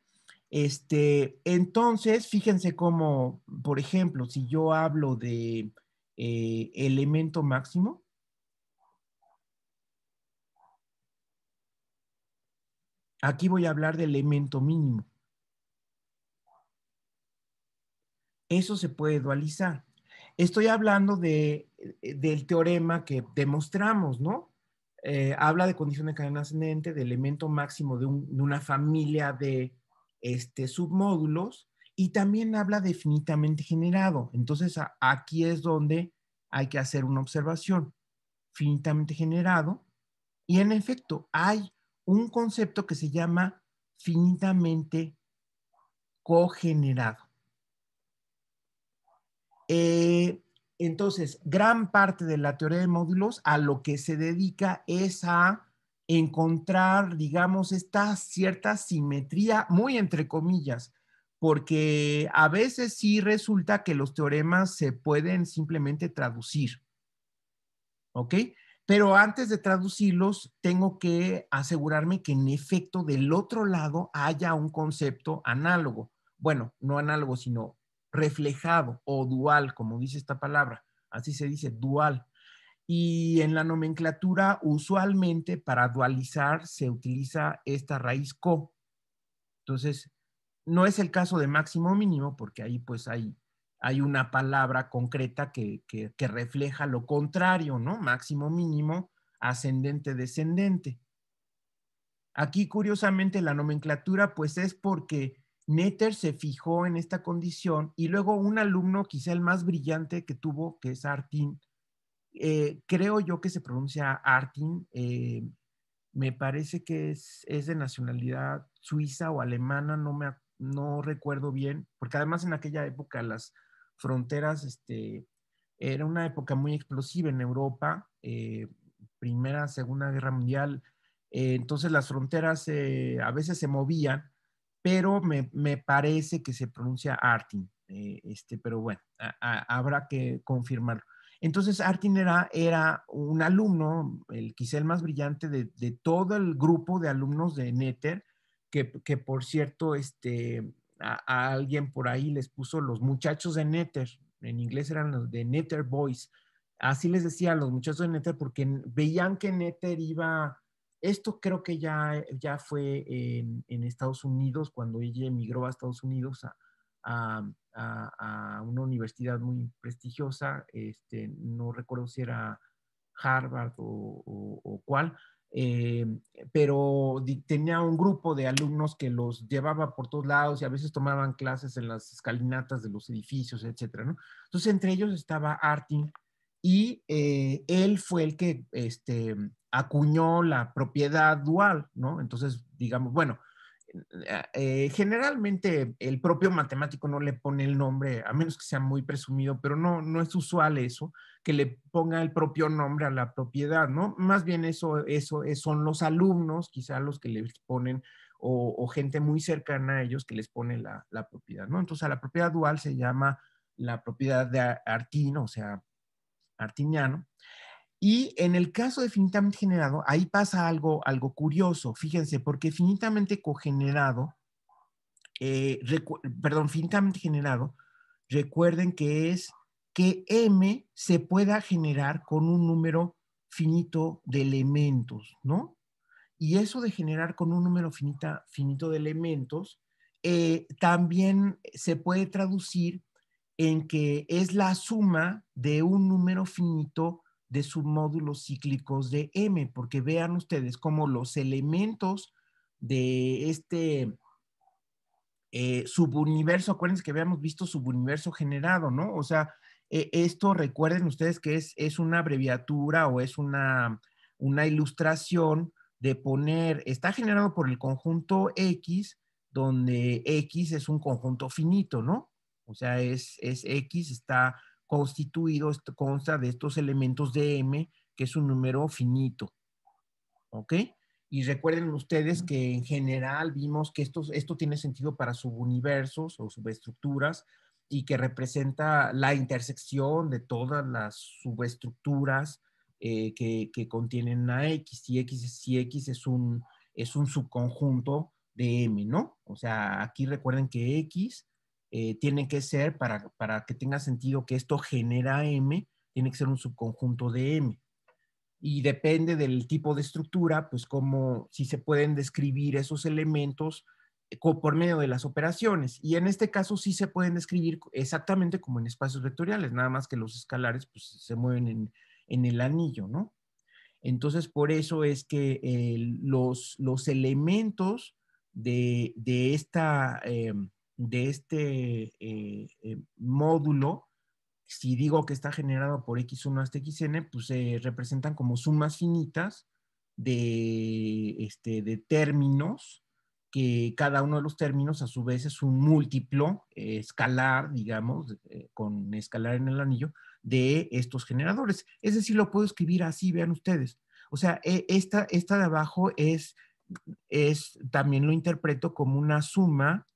Este, entonces, fíjense cómo, por ejemplo, si yo hablo de eh, elemento máximo, Aquí voy a hablar de elemento mínimo. Eso se puede dualizar. Estoy hablando eh, del teorema que demostramos, ¿no? Eh, habla de condición de cadena ascendente, de elemento máximo de, una familia de este, submódulos y también habla de finitamente generado. Entonces, aquí es donde hay que hacer una observación. Finitamente generado. Y en efecto, hay un concepto que se llama finitamente cogenerado. Eh, entonces, gran parte de la teoría de módulos a lo que se dedica es a encontrar, digamos, esta cierta simetría, muy entre comillas, porque a veces sí resulta que los teoremas se pueden simplemente traducir. ¿Ok? Pero antes de traducirlos, tengo que asegurarme que en efecto del otro lado haya un concepto análogo. Bueno, no análogo, sino reflejado o dual, como dice esta palabra. Así se dice, dual. Y en la nomenclatura, usualmente para dualizar se utiliza esta raíz co. Entonces, no es el caso de máximo mínimo, porque ahí pues hay, hay una palabra concreta que, que refleja lo contrario, ¿no? Máximo mínimo, ascendente, descendente. Aquí, curiosamente, la nomenclatura pues es porque Netter se fijó en esta condición y luego un alumno, quizá el más brillante que tuvo, que es Artin, eh, creo yo que se pronuncia Artin, eh, me parece que es, de nacionalidad suiza o alemana, no, me, no recuerdo bien, porque además en aquella época las fronteras, este, era una época muy explosiva en Europa, eh, Primera, Segunda Guerra Mundial, entonces las fronteras a veces se movían pero me, parece que se pronuncia Artin, eh, este, pero bueno, habrá que confirmarlo. Entonces Artin era, era un alumno, el, quizá el más brillante de, todo el grupo de alumnos de Netter, que, por cierto, este, a, alguien por ahí les puso los muchachos de Netter, en inglés eran los de Netter Boys, así les decía a los muchachos de Netter porque veían que Netter iba esto creo que ya, ya fue en, Estados Unidos, cuando ella emigró a Estados Unidos a, a, una universidad muy prestigiosa, este, no recuerdo si era Harvard o, o, cuál, eh, pero tenía un grupo de alumnos que los llevaba por todos lados y a veces tomaban clases en las escalinatas de los edificios, etc. Entonces, entre ellos estaba Artin y eh, él fue el que este, acuñó la propiedad dual, ¿no? Entonces, digamos, bueno, eh, generalmente el propio matemático no le pone el nombre, a menos que sea muy presumido, pero no, no es usual eso, que le ponga el propio nombre a la propiedad, ¿no? Más bien eso, eso son los alumnos, quizá los que les ponen, o, gente muy cercana a ellos que les pone la, propiedad, ¿no? Entonces, a la propiedad dual se llama la propiedad de Artino, o sea, artiniano. Y en el caso de finitamente generado, ahí pasa algo, algo curioso, fíjense, porque finitamente cogenerado, eh, perdón, finitamente generado, recuerden que es que M se pueda generar con un número finito de elementos, ¿no? Y eso de generar con un número finita, finito de elementos, eh, también se puede traducir en que es la suma de un número finito de submódulos cíclicos de M, porque vean ustedes cómo los elementos de este eh, subuniverso, acuérdense que habíamos visto subuniverso generado, ¿no? O sea, eh, esto recuerden ustedes que es, es una abreviatura o es una, una ilustración de poner, está generado por el conjunto X, donde X es un conjunto finito, ¿no? O sea, es, es X, está constituido, consta de estos elementos de M, que es un número finito. ¿Ok? Y recuerden ustedes que en general vimos que esto, esto tiene sentido para subuniversos o subestructuras y que representa la intersección de todas las subestructuras eh, que, contienen a X. Y X, X es, un, es un subconjunto de M, ¿no? O sea, aquí recuerden que X eh, tiene que ser, para, que tenga sentido que esto genera M, tiene que ser un subconjunto de M. Y depende del tipo de estructura, pues como si se pueden describir esos elementos eh, por medio de las operaciones. Y en este caso sí se pueden describir exactamente como en espacios vectoriales, nada más que los escalares pues, se mueven en, el anillo, ¿no? Entonces, por eso es que eh, los, elementos de, esta... Em, de este eh, eh, módulo, si digo que está generado por X1 hasta XN, pues se representan como sumas finitas de, este, de términos, que cada uno de los términos a su vez es un múltiplo escalar, digamos, eh, con escalar en el anillo, de estos generadores. Es decir, lo puedo escribir así, vean ustedes. O sea, e, esta, esta de abajo es, es, también lo interpreto como una suma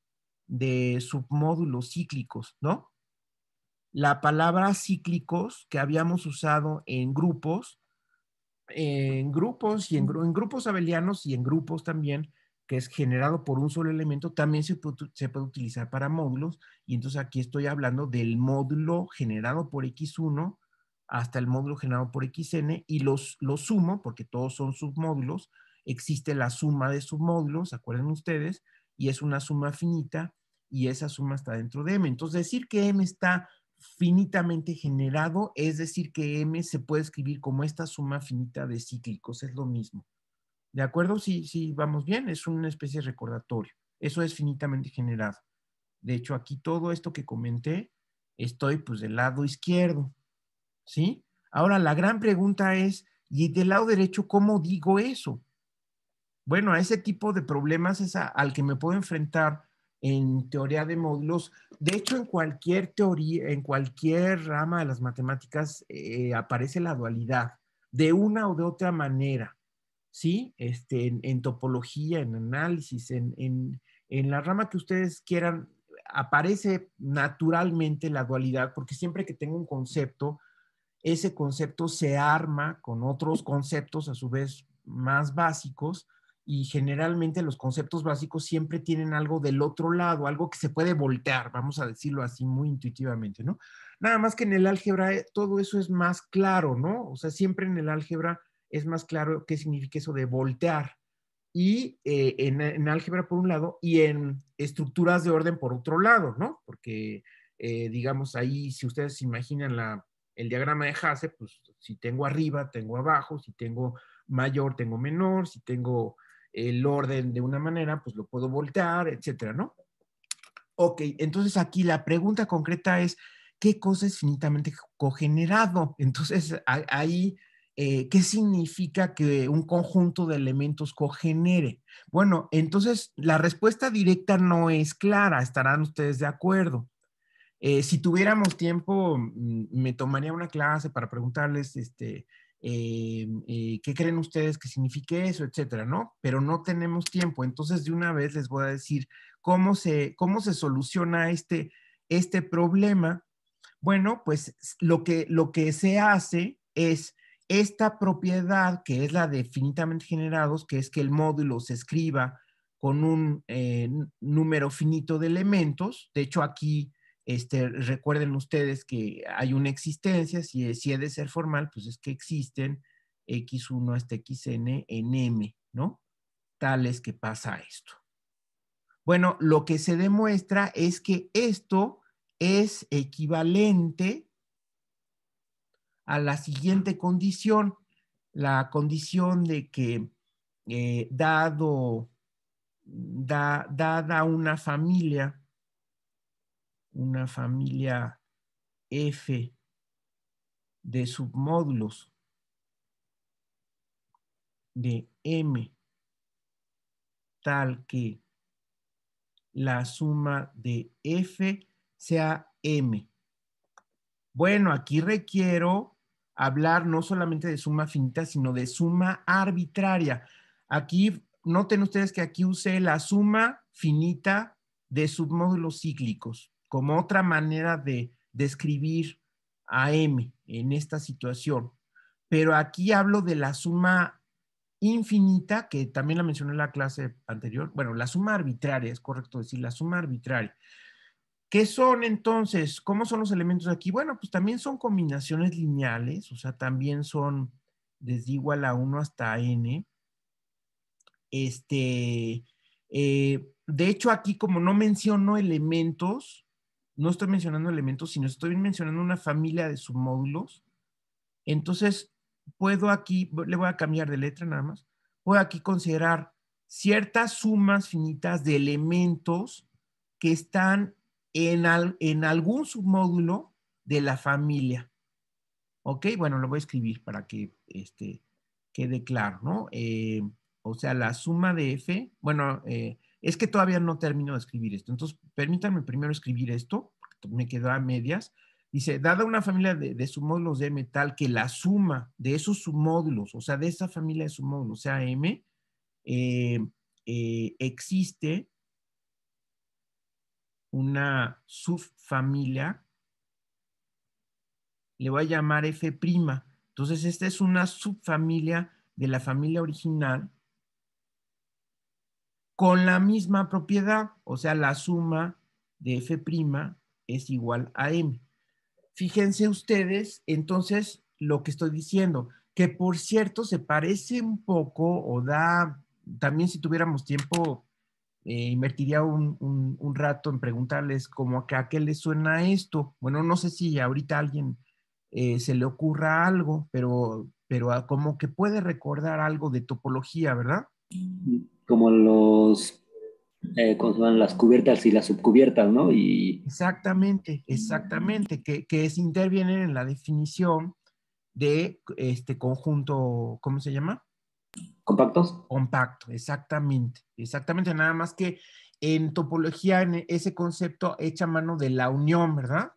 de submódulos cíclicos, ¿no? La palabra cíclicos que habíamos usado en grupos, en grupos y en, grupos abelianos y en grupos también, que es generado por un solo elemento, también se puede, utilizar para módulos. Y entonces aquí estoy hablando del módulo generado por X1 hasta el módulo generado por XN y los, los sumo, porque todos son submódulos. Existe la suma de submódulos, acuerden ustedes, y es una suma finita y esa suma está dentro de M. Entonces, decir que M está finitamente generado, es decir, que M se puede escribir como esta suma finita de cíclicos, es lo mismo. ¿De acuerdo? Sí, sí, vamos bien, es una especie de recordatorio. Eso es finitamente generado. De hecho, aquí todo esto que comenté, estoy pues del lado izquierdo, ¿sí? Ahora, la gran pregunta es, ¿y del lado derecho cómo digo eso? Bueno, a ese tipo de problemas es al que me puedo enfrentar en teoría de módulos. De hecho, en cualquier teoría, en cualquier rama de las matemáticas eh, aparece la dualidad, de una o de otra manera, ¿sí? Este, en, topología, en análisis, en, en la rama que ustedes quieran, aparece naturalmente la dualidad, porque siempre que tengo un concepto, ese concepto se arma con otros conceptos a su vez más básicos y generalmente los conceptos básicos siempre tienen algo del otro lado, algo que se puede voltear, vamos a decirlo así muy intuitivamente, ¿no? Nada más que en el álgebra eh, todo eso es más claro, ¿no? O sea, siempre en el álgebra es más claro qué significa eso de voltear. Y eh, en, álgebra por un lado y en estructuras de orden por otro lado, ¿no? Porque, eh, digamos, ahí si ustedes se imaginan la, el diagrama de Hasse, pues si tengo arriba, tengo abajo, si tengo mayor, tengo menor, si tengo el orden de una manera, pues lo puedo voltear, etcétera, ¿no? Ok, entonces aquí la pregunta concreta es, ¿qué cosa es finitamente cogenerado? Entonces, ahí, eh, ¿qué significa que un conjunto de elementos cogenere? Bueno, entonces la respuesta directa no es clara, estarán ustedes de acuerdo. Eh, si tuviéramos tiempo, mm, me tomaría una clase para preguntarles, este, eh, eh, ¿qué creen ustedes que signifique eso? Etcétera, ¿no? Pero no tenemos tiempo. Entonces, de una vez les voy a decir cómo se, cómo se soluciona este, este problema. Bueno, pues lo que, lo que se hace es esta propiedad, que es la de finitamente generados, que es que el módulo se escriba con un eh, número finito de elementos. De hecho, aquí este, recuerden ustedes que hay una existencia, si, he de ser formal, pues es que existen X1 hasta XN en M, ¿no? Tales que pasa esto. Bueno, lo que se demuestra es que esto es equivalente a la siguiente condición, la condición de que eh, dado, dada una familia una familia F de submódulos de M tal que la suma de F sea M. Bueno, aquí requiero hablar no solamente de suma finita, sino de suma arbitraria. Aquí, noten ustedes que aquí usé la suma finita de submódulos cíclicos como otra manera de describir a M en esta situación. Pero aquí hablo de la suma infinita, que también la mencioné en la clase anterior, bueno, la suma arbitraria, es correcto decir, la suma arbitraria. ¿Qué son entonces? ¿Cómo son los elementos aquí? Bueno, pues también son combinaciones lineales, o sea, también son desde igual a 1 hasta n. Este, eh, de hecho, aquí como no menciono elementos, no estoy mencionando elementos, sino estoy mencionando una familia de submódulos. Entonces, puedo aquí, le voy a cambiar de letra nada más, puedo aquí considerar ciertas sumas finitas de elementos que están en, en algún submódulo de la familia. ¿Ok? Bueno, lo voy a escribir para que este, quede claro, ¿no? Eh, o sea, la suma de F, bueno, eh, es que todavía no termino de escribir esto. Entonces, permítanme primero escribir esto, me quedó a medias. Dice, dada una familia de, submódulos de M tal que la suma de esos submódulos, o sea, de esa familia de submódulos, o sea, M, eh, eh, existe una subfamilia, le voy a llamar F'. Entonces, esta es una subfamilia de la familia original con la misma propiedad, o sea, la suma de f' es igual a m. Fíjense ustedes, entonces, lo que estoy diciendo, que por cierto se parece un poco o da, también si tuviéramos tiempo, eh, invertiría un, rato en preguntarles como a qué les suena esto. Bueno, no sé si ahorita a alguien eh, se le ocurra algo, pero, pero como que puede recordar algo de topología, ¿verdad? como los eh, las cubiertas y las subcubiertas, ¿no? Y... Exactamente, exactamente, que, es intervienen en la definición de este conjunto, ¿cómo se llama? Compactos. Compacto, exactamente, exactamente, nada más que en topología en ese concepto echa mano de la unión, ¿verdad?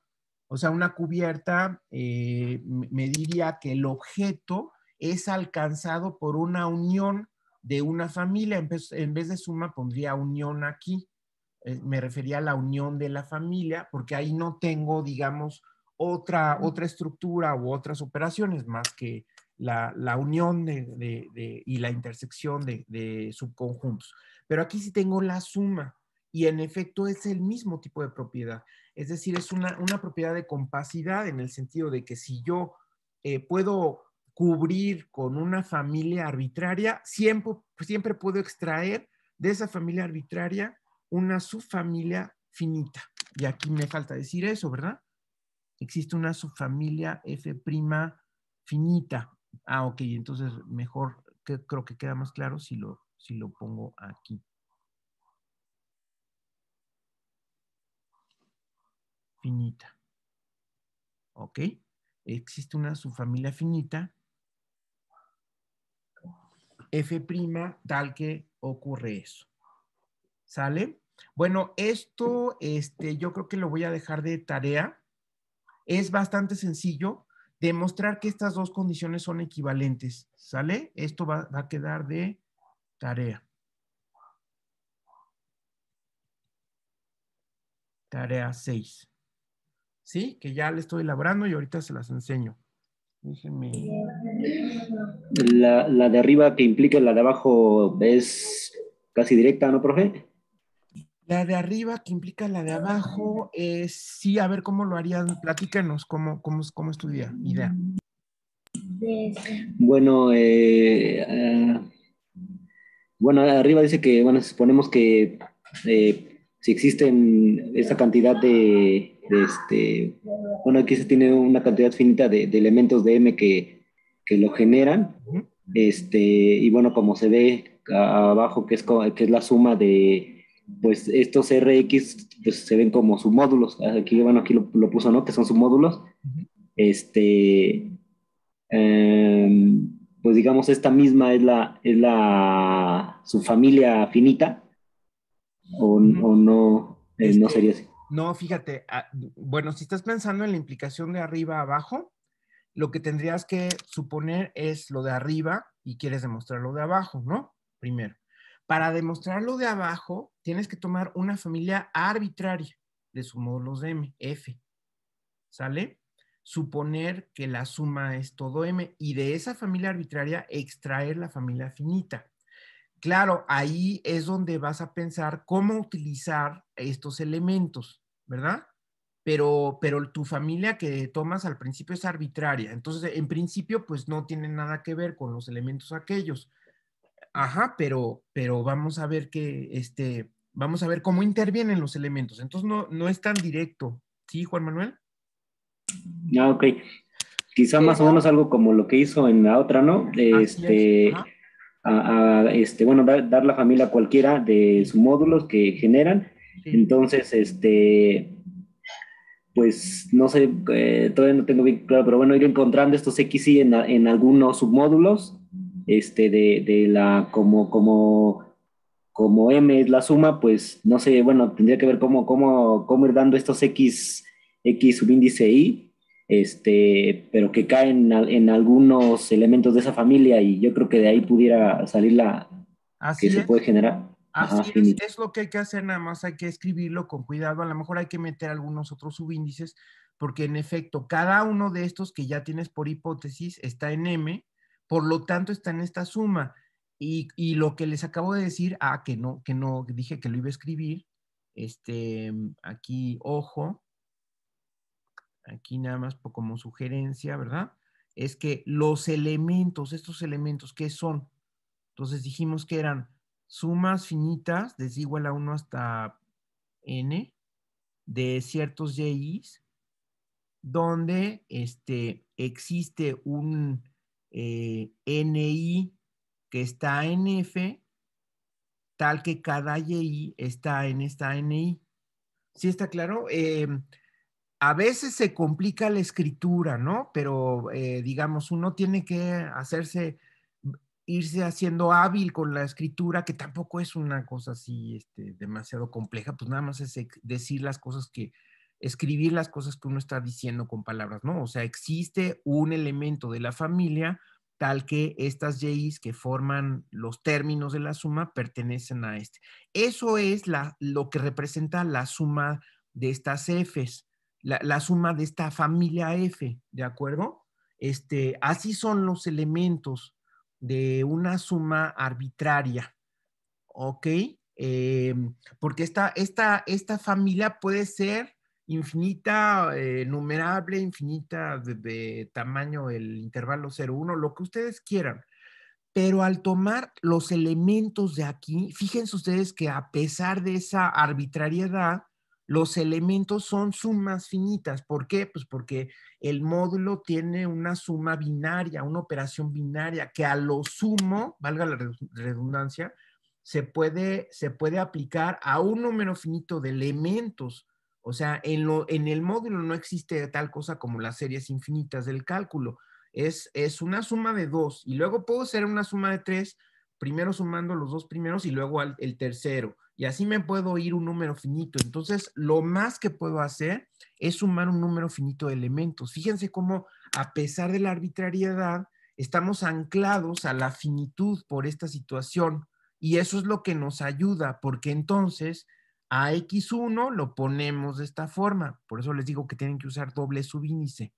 O sea, una cubierta eh, me diría que el objeto es alcanzado por una unión de una familia. En vez, de suma pondría unión aquí. Eh, me refería a la unión de la familia, porque ahí no tengo, digamos, otra, otra estructura u otras operaciones más que la, unión y la intersección de, subconjuntos. Pero aquí sí tengo la suma y en efecto es el mismo tipo de propiedad. Es decir, es una, propiedad de compacidad en el sentido de que si yo eh, puedo cubrir con una familia arbitraria, siempre, pues, siempre puedo extraer de esa familia arbitraria una subfamilia finita. Y aquí me falta decir eso, ¿verdad? Existe una subfamilia F' finita. Ah, ok, entonces mejor, que, creo que queda más claro si lo, si lo pongo aquí. Finita. ¿Ok? Existe una subfamilia finita f' tal que ocurre eso. ¿Sale? Bueno, esto este, yo creo que lo voy a dejar de tarea. Es bastante sencillo demostrar que estas dos condiciones son equivalentes. ¿Sale? Esto va, va a quedar de tarea. Tarea 6. ¿Sí? Que ya le estoy elaborando y ahorita se las enseño. La, de arriba que implica la de abajo es casi directa, ¿no, profe? La de arriba que implica la de abajo es, sí, a ver cómo lo harían, Platíquenos, cómo, cómo, cómo estudia, idea. Bueno, eh, ah, bueno, arriba dice que, bueno, suponemos que eh, si existen esa cantidad de, este, bueno, aquí se tiene una cantidad finita de, elementos de M que, lo generan, este, y bueno, como se ve abajo, que es, que es la suma de, pues estos RX pues, se ven como submódulos, aquí, bueno, aquí lo, puso, ¿no? Que son submódulos, este, em, pues digamos, esta misma es la, es la subfamilia finita, o, no, eh, no este, sería así. No, fíjate, ah, bueno, si estás pensando en la implicación de arriba a abajo, lo que tendrías que suponer es lo de arriba y quieres demostrar lo de abajo, ¿no? Primero. Para demostrar lo de abajo, tienes que tomar una familia arbitraria de módulo de M, F. ¿Sale? Suponer que la suma es todo M y de esa familia arbitraria extraer la familia finita. Claro, ahí es donde vas a pensar cómo utilizar estos elementos. ¿verdad? Pero, pero tu familia que tomas al principio es arbitraria. Entonces, en principio, pues no tiene nada que ver con los elementos aquellos. Ajá, pero, pero vamos a ver que, este, vamos a ver cómo intervienen los elementos. Entonces, no, no es tan directo. ¿Sí, Juan Manuel? ya ah, ok. Quizá más o menos algo como lo que hizo en la otra, ¿no? Este, este, bueno, dar, la familia cualquiera de sus módulos que generan entonces, este, pues no sé, eh, todavía no tengo bien claro, pero bueno, ir encontrando estos XY en, en algunos submódulos, este, de, la, como, como, como M es la suma, pues no sé, bueno, tendría que ver cómo, cómo, cómo ir dando estos X, X subíndice Y, este, pero que caen en, algunos elementos de esa familia y yo creo que de ahí pudiera salir la, que se puede generar. Así es, es lo que hay que hacer, nada más hay que escribirlo con cuidado, a lo mejor hay que meter algunos otros subíndices, porque en efecto, cada uno de estos que ya tienes por hipótesis está en M, por lo tanto está en esta suma. Y, y lo que les acabo de decir, ah, que no, que no, dije que lo iba a escribir, este, aquí, ojo, aquí nada más como sugerencia, ¿verdad? Es que los elementos, estos elementos, ¿qué son? Entonces dijimos que eran sumas finitas desigual igual a 1 hasta n de ciertos yi's donde este, existe un eh, ni que está en f tal que cada yi está en esta ni. ¿Sí está claro? Eh, a veces se complica la escritura, ¿no? Pero eh, digamos, uno tiene que hacerse irse haciendo hábil con la escritura, que tampoco es una cosa así este, demasiado compleja, pues nada más es decir las cosas que, escribir las cosas que uno está diciendo con palabras, ¿no? O sea, existe un elemento de la familia tal que estas Ys que forman los términos de la suma pertenecen a este. Eso es la, lo que representa la suma de estas Fs, la, la suma de esta familia F, ¿de acuerdo? Este, así son los elementos de una suma arbitraria, ¿ok? Eh, porque esta, esta, esta familia puede ser infinita, eh, numerable, infinita de, tamaño, el intervalo 0, 1, lo que ustedes quieran. Pero al tomar los elementos de aquí, fíjense ustedes que a pesar de esa arbitrariedad, los elementos son sumas finitas. ¿Por qué? Pues porque el módulo tiene una suma binaria, una operación binaria que a lo sumo, valga la redundancia, se puede, se puede aplicar a un número finito de elementos. O sea, en, lo, en el módulo no existe tal cosa como las series infinitas del cálculo. Es, es una suma de dos y luego puedo ser una suma de tres, primero sumando los dos primeros y luego el tercero y así me puedo ir un número finito. Entonces, lo más que puedo hacer es sumar un número finito de elementos. Fíjense cómo, a pesar de la arbitrariedad, estamos anclados a la finitud por esta situación. Y eso es lo que nos ayuda, porque entonces a X1 lo ponemos de esta forma. Por eso les digo que tienen que usar doble subíndice.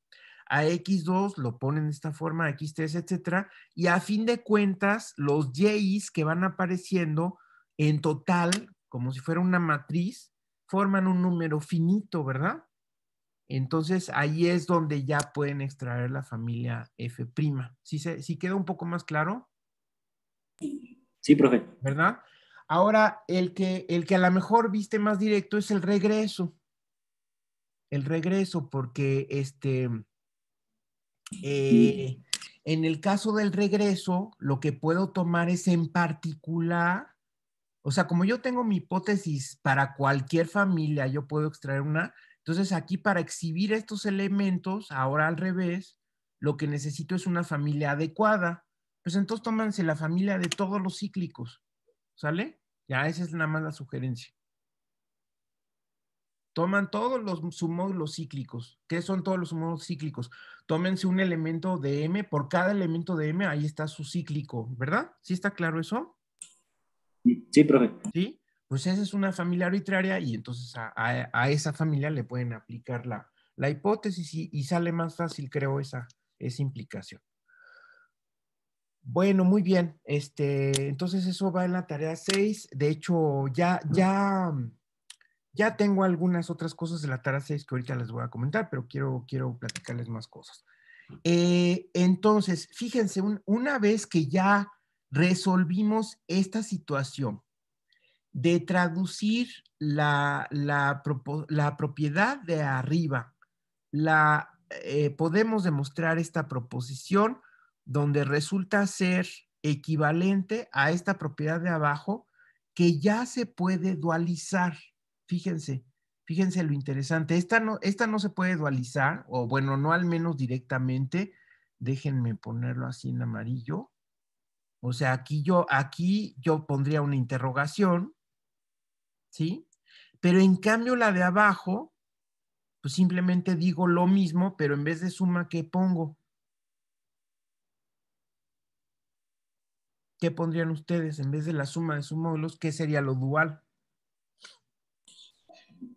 A X2 lo ponen de esta forma, a X3, etcétera. Y a fin de cuentas, los Y's que van apareciendo en total, como si fuera una matriz, forman un número finito, ¿verdad? Entonces ahí es donde ya pueden extraer la familia F'. ¿Sí, se, queda un poco más claro? Sí, profe. ¿Verdad? Ahora, el que, el que a lo mejor viste más directo es el regreso. El regreso, porque este, eh, en el caso del regreso, lo que puedo tomar es en particular o sea, como yo tengo mi hipótesis para cualquier familia, yo puedo extraer una. Entonces aquí para exhibir estos elementos, ahora al revés, lo que necesito es una familia adecuada. Pues entonces tómanse la familia de todos los cíclicos. ¿Sale? Ya esa es nada más la sugerencia. Toman todos los submódulos cíclicos. ¿Qué son todos los submódulos cíclicos? Tómense un elemento de M, por cada elemento de M, ahí está su cíclico, ¿verdad? ¿Sí está claro eso? Sí, profe. Sí, pues esa es una familia arbitraria y entonces a, esa familia le pueden aplicar la, hipótesis y, sale más fácil, creo, esa, esa implicación. Bueno, muy bien. Este, entonces eso va en la tarea 6. De hecho, ya, ya, ya tengo algunas otras cosas de la tarea 6 que ahorita les voy a comentar, pero quiero, quiero platicarles más cosas. Eh, entonces, fíjense, una vez que ya resolvimos esta situación de traducir la, la, propiedad de arriba. La, eh, podemos demostrar esta proposición donde resulta ser equivalente a esta propiedad de abajo que ya se puede dualizar. Fíjense, fíjense lo interesante. Esta no, esta no se puede dualizar, o bueno, no al menos directamente. Déjenme ponerlo así en amarillo. O sea, aquí yo, aquí yo pondría una interrogación, ¿sí? Pero en cambio la de abajo, pues simplemente digo lo mismo, pero en vez de suma, ¿qué pongo? ¿Qué pondrían ustedes en vez de la suma de submódulos? ¿Qué sería lo dual?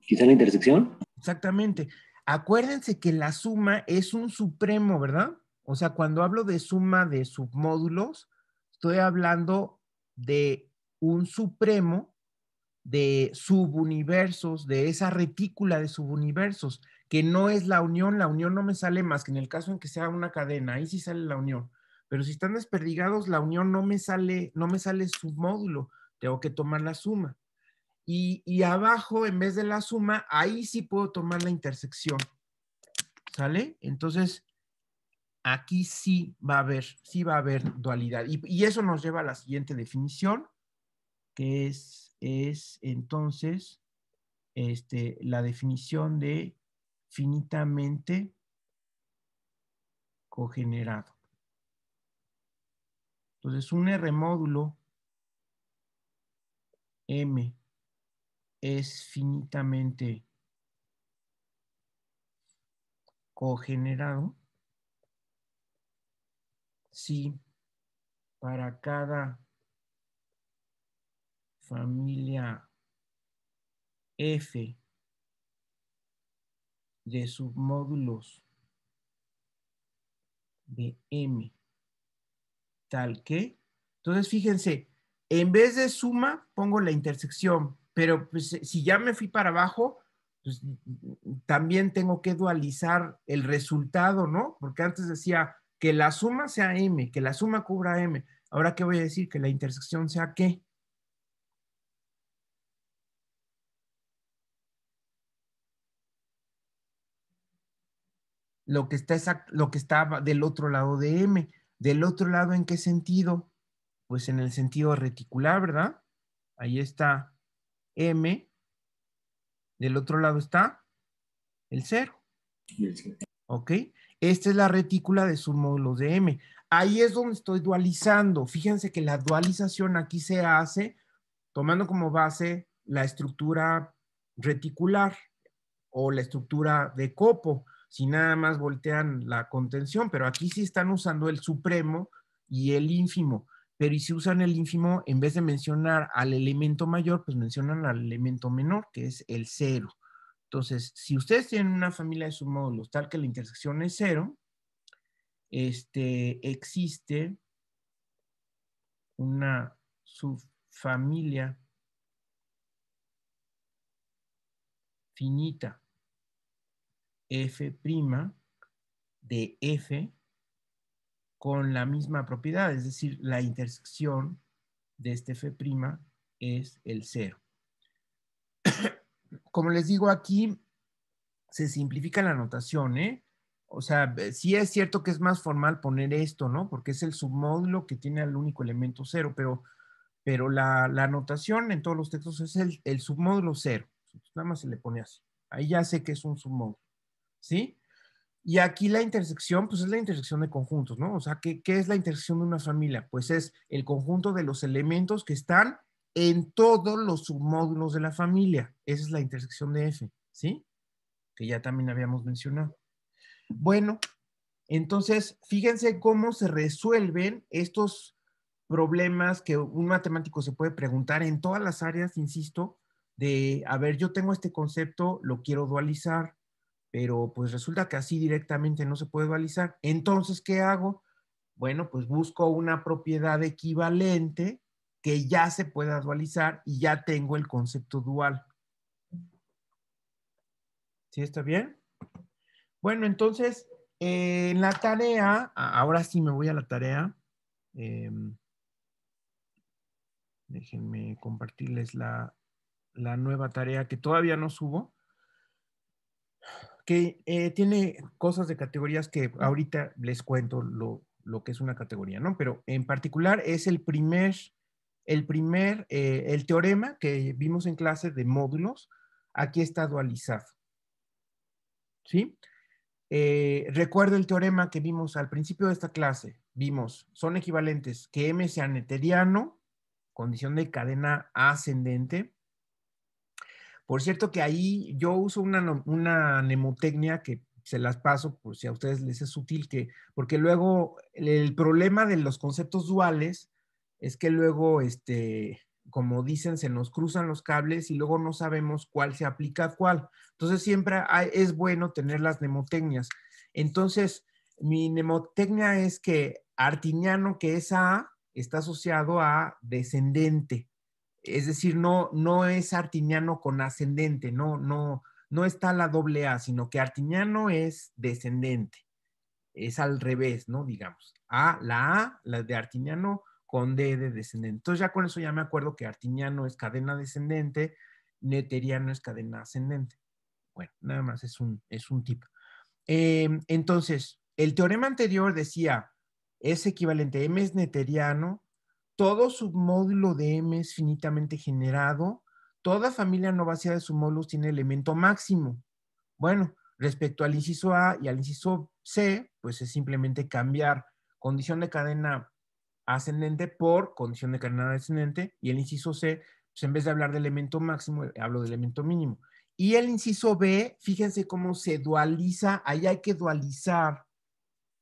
Quizá la intersección. Exactamente. Acuérdense que la suma es un supremo, ¿verdad? O sea, cuando hablo de suma de submódulos, Estoy hablando de un supremo de subuniversos, de esa retícula de subuniversos, que no es la unión, la unión no me sale más que en el caso en que sea una cadena, ahí sí sale la unión, pero si están desperdigados, la unión no me sale, no me sale su módulo, tengo que tomar la suma. Y, y abajo, en vez de la suma, ahí sí puedo tomar la intersección. ¿Sale? Entonces, aquí sí va a haber, va a haber dualidad. Y, eso nos lleva a la siguiente definición, que es, es entonces este, la definición de finitamente cogenerado. Entonces, un R módulo M es finitamente cogenerado Sí, para cada familia F de submódulos de M tal que, entonces fíjense, en vez de suma pongo la intersección, pero pues, eh, si ya me fui para abajo, pues, también tengo que dualizar el resultado, ¿no? Porque antes decía que la suma sea m, que la suma cubra m. Ahora, ¿qué voy a decir? Que la intersección sea qué. Lo que, está lo que del otro lado de m. ¿Del otro lado en qué sentido? Pues en el sentido reticular, ¿verdad? Ahí está m. Del otro lado está el cero. el ¿Ok? Esta es la retícula de su módulo de M. Ahí es donde estoy dualizando. Fíjense que la dualización aquí se hace tomando como base la estructura reticular o la estructura de copo. Si nada más voltean la contención, pero aquí sí están usando el supremo y el ínfimo. Pero si usan el ínfimo, en vez de mencionar al elemento mayor, pues mencionan al elemento menor, que es el cero. Entonces, si ustedes tienen una familia de submódulos tal que la intersección es cero, este, existe una subfamilia finita f' de f con la misma propiedad, es decir, la intersección de este f' es el cero como les digo aquí, se simplifica la notación, ¿eh? O sea, eh, sí es cierto que es más formal poner esto, ¿no? Porque es el submódulo que tiene al único elemento cero, pero, pero la, anotación notación en todos los textos es el, submódulo cero. Nada más se le pone así. Ahí ya sé que es un submódulo, ¿sí? Y aquí la intersección, pues es la intersección de conjuntos, ¿no? O sea, ¿qué es la intersección de una familia? Pues es el conjunto de los elementos que están en todos los submódulos de la familia. Esa es la intersección de F, ¿sí? Que ya también habíamos mencionado. Bueno, entonces, fíjense cómo se resuelven estos problemas que un matemático se puede preguntar en todas las áreas, insisto, de, a ver, yo tengo este concepto, lo quiero dualizar, pero pues resulta que así directamente no se puede dualizar. Entonces, ¿qué hago? Bueno, pues busco una propiedad equivalente que ya se pueda dualizar y ya tengo el concepto dual. ¿Sí está bien? Bueno, entonces, eh, en la tarea, ahora sí me voy a la tarea. Em, déjenme compartirles la, la, nueva tarea que todavía no subo, que eh, tiene cosas de categorías que ahorita les cuento lo, lo, que es una categoría, ¿no? Pero en particular es el primer el primer, eh, el teorema que vimos en clase de módulos, aquí está dualizado. ¿Sí? Eh, recuerdo el teorema que vimos al principio de esta clase. Vimos, son equivalentes que M sea neteriano, condición de cadena ascendente. Por cierto que ahí yo uso una, una mnemotecnia que se las paso por si a ustedes les es útil, que, porque luego el problema de los conceptos duales es que luego, este, como dicen, se nos cruzan los cables y luego no sabemos cuál se aplica a cuál. Entonces siempre es bueno tener las nemotecnias Entonces, mi mnemotecnia es que Artiñano, que es A, está asociado a descendente. Es decir, no, no es artiniano con ascendente, no, no, no está la doble A, sino que Artiñano es descendente. Es al revés, ¿no? Digamos. A, la A, la de Artiñano con D de descendente. Entonces ya con eso ya me acuerdo que Artiniano es cadena descendente, Neteriano es cadena ascendente. Bueno, nada más es un, es un tip. Em, entonces, el teorema anterior decía, es equivalente, M es neteriano, todo submódulo de M es finitamente generado, toda familia no vacía de submódulos tiene elemento máximo. Bueno, respecto al inciso A y al inciso C, pues es simplemente cambiar condición de cadena ascendente por condición de cadena descendente. y el inciso C, pues en vez de hablar de elemento máximo, eh, hablo de elemento mínimo. Y el inciso B, fíjense cómo se dualiza, ahí hay que dualizar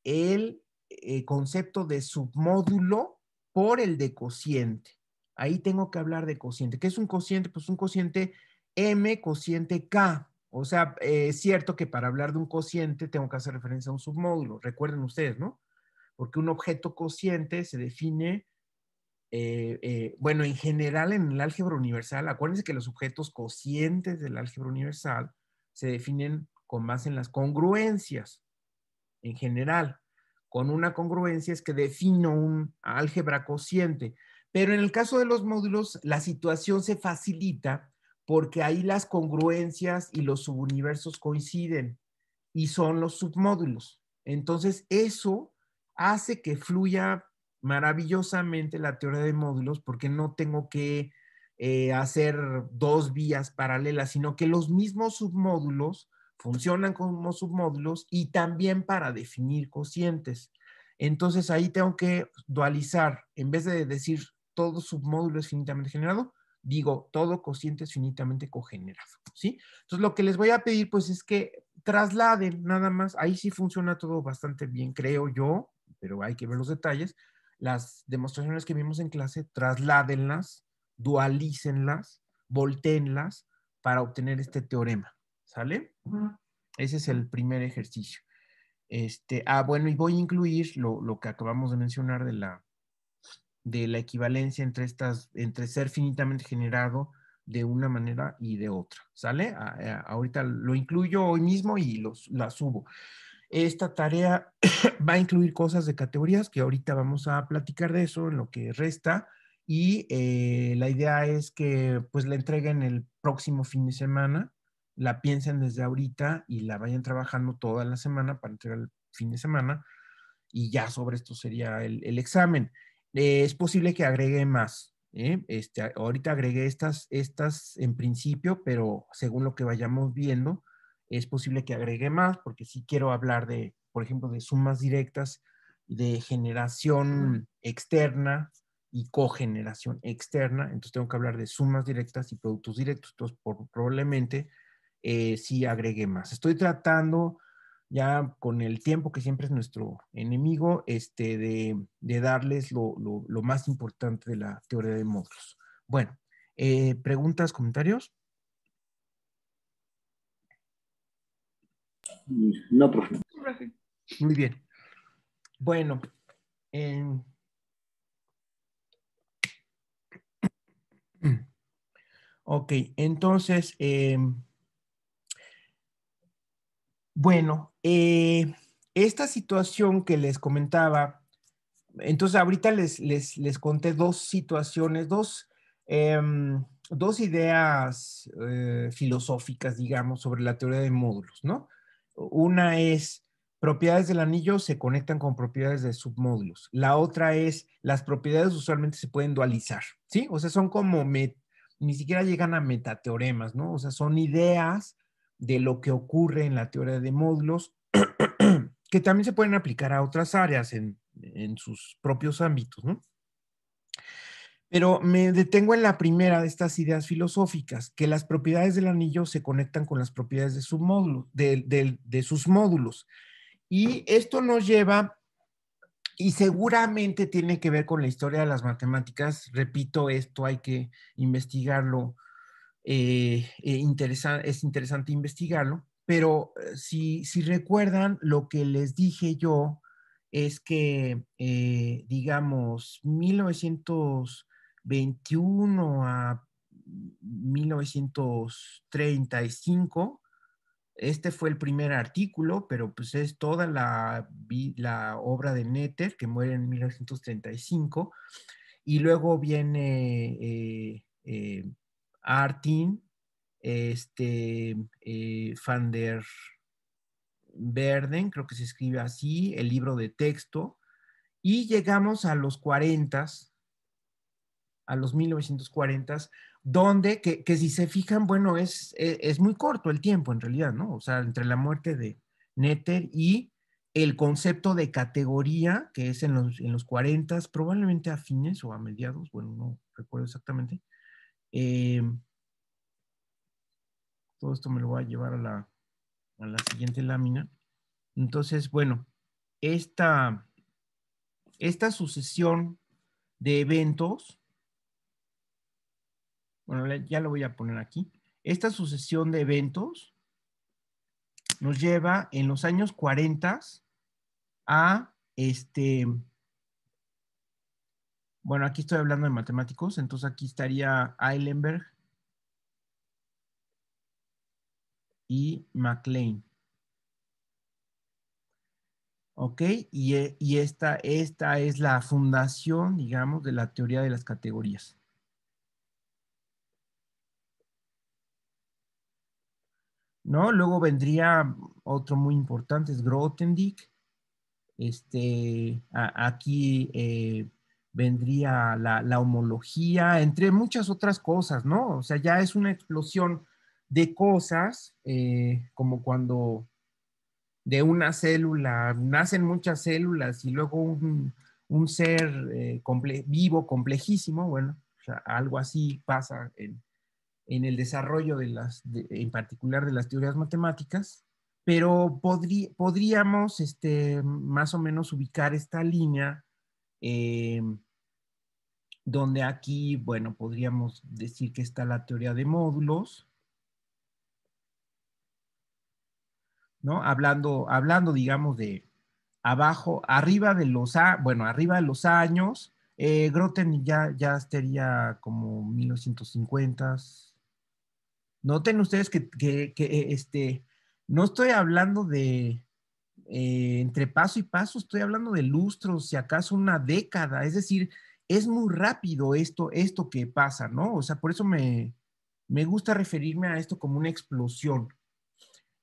el eh, concepto de submódulo por el de cociente. Ahí tengo que hablar de cociente. ¿Qué es un cociente? Pues un cociente M, cociente K. O sea, eh, es cierto que para hablar de un cociente tengo que hacer referencia a un submódulo. Recuerden ustedes, ¿no? porque un objeto cociente se define, eh, eh, bueno, en general en el álgebra universal, acuérdense que los objetos cocientes del álgebra universal se definen con base en las congruencias, en general. Con una congruencia es que defino un álgebra cociente, pero en el caso de los módulos, la situación se facilita porque ahí las congruencias y los subuniversos coinciden y son los submódulos. Entonces, eso hace que fluya maravillosamente la teoría de módulos porque no tengo que eh, hacer dos vías paralelas, sino que los mismos submódulos funcionan como submódulos y también para definir cocientes. Entonces ahí tengo que dualizar, en vez de decir todo submódulo es finitamente generado, digo todo cociente es finitamente cogenerado, ¿sí? Entonces lo que les voy a pedir pues es que trasladen nada más, ahí sí funciona todo bastante bien, creo yo, pero hay que ver los detalles. Las demostraciones que vimos en clase, trasládenlas, dualícenlas, volteenlas para obtener este teorema. ¿Sale? Ese es el primer ejercicio. Este, ah, bueno, y voy a incluir lo, lo que acabamos de mencionar de la, de la equivalencia entre estas, entre ser finitamente generado de una manera y de otra, ¿sale? ahorita lo incluyo hoy mismo y los, la subo. Esta tarea va a incluir cosas de categorías que ahorita vamos a platicar de eso en lo que resta y eh, la idea es que pues la entreguen el próximo fin de semana, la piensen desde ahorita y la vayan trabajando toda la semana para entregar el fin de semana y ya sobre esto sería el, examen. Eh, es posible que agregue más, ¿eh? este, ahorita agregué estas, estas en principio, pero según lo que vayamos viendo, es posible que agregue más, porque si quiero hablar de, por ejemplo, de sumas directas, de generación externa y cogeneración externa, entonces tengo que hablar de sumas directas y productos directos, entonces probablemente eh, sí agregue más. Estoy tratando ya con el tiempo, que siempre es nuestro enemigo, este, de, darles lo, más importante de la teoría de módulos. Bueno, eh, preguntas, comentarios. No, profe. Muy bien. Bueno. Em, ok, entonces, em, bueno, eh, esta situación que les comentaba, entonces ahorita les, les, les conté dos situaciones, dos, em, dos ideas eh, filosóficas, digamos, sobre la teoría de módulos, ¿no? Una es propiedades del anillo se conectan con propiedades de submódulos. La otra es las propiedades usualmente se pueden dualizar, ¿sí? O sea, son como, ni siquiera llegan a metateoremas, ¿no? O sea, son ideas de lo que ocurre en la teoría de módulos que también se pueden aplicar a otras áreas en, en sus propios ámbitos, ¿no? Pero me detengo en la primera de estas ideas filosóficas, que las propiedades del anillo se conectan con las propiedades de, su módulo, de, sus módulos. Y esto nos lleva, y seguramente tiene que ver con la historia de las matemáticas. Repito, esto hay que investigarlo, eh, e es interesante investigarlo, pero eh, si, si recuerdan lo que les dije yo, es que, eh, digamos, 1900... 21 a 1935. Este fue el primer artículo, pero pues es toda la, la obra de Netter, que muere en 1935. Y luego viene eh, eh Artin, este, eh, Van der Verden, creo que se escribe así, el libro de texto. Y llegamos a los 40 a los 1940 donde, que, si se fijan, bueno, es, e, es, muy corto el tiempo en realidad, ¿no? O sea, entre la muerte de Netter y el concepto de categoría, que es en los, en 40s, probablemente a fines o a mediados, bueno, no recuerdo exactamente. Em, todo esto me lo voy a llevar a la, siguiente lámina. Entonces, bueno, esta sucesión de eventos bueno, ya lo voy a poner aquí, esta sucesión de eventos nos lleva en los años 40 a este, bueno, aquí estoy hablando de matemáticos, entonces aquí estaría Eilenberg y MacLean. ¿Ok? Y, e, y esta es la fundación, digamos, de la teoría de las categorías. ¿no? Luego vendría otro muy importante, es Grothendieck. Este, aquí eh, vendría la, homología, entre muchas otras cosas, ¿no? O sea, ya es una explosión de cosas, eh, como cuando de una célula, nacen muchas células y luego un, ser eh, vivo, complejísimo, bueno, algo así pasa en, en el desarrollo de las, en particular de las teorías matemáticas, pero podríamos este, más o menos ubicar esta línea eh, donde aquí, bueno, podríamos decir que está la teoría de módulos, ¿no? Hablando, hablando digamos, de abajo, arriba de los, bueno, arriba de los años, eh, Groten ya, ya estaría como 1950s, Noten ustedes que, este, no estoy hablando de eh, entre paso y paso, estoy hablando de lustros, si acaso una década, es decir, es muy rápido esto, esto que pasa, ¿no? O sea, por eso me, gusta referirme a esto como una explosión.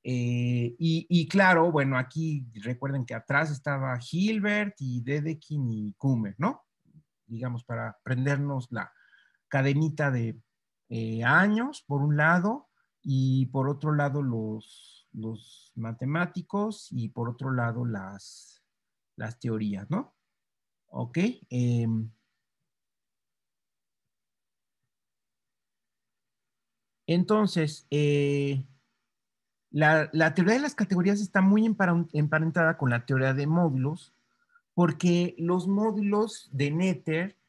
Eh, y, claro, bueno, aquí recuerden que atrás estaba Hilbert y Dedekind y Kummer, ¿no? Digamos, para prendernos la cadenita de, eh, años, por un lado, y por otro lado los, matemáticos y por otro lado las, teorías, ¿no? Ok. Eh, entonces, eh, la, la, teoría de las categorías está muy emparentada con la teoría de módulos, porque los módulos de Netter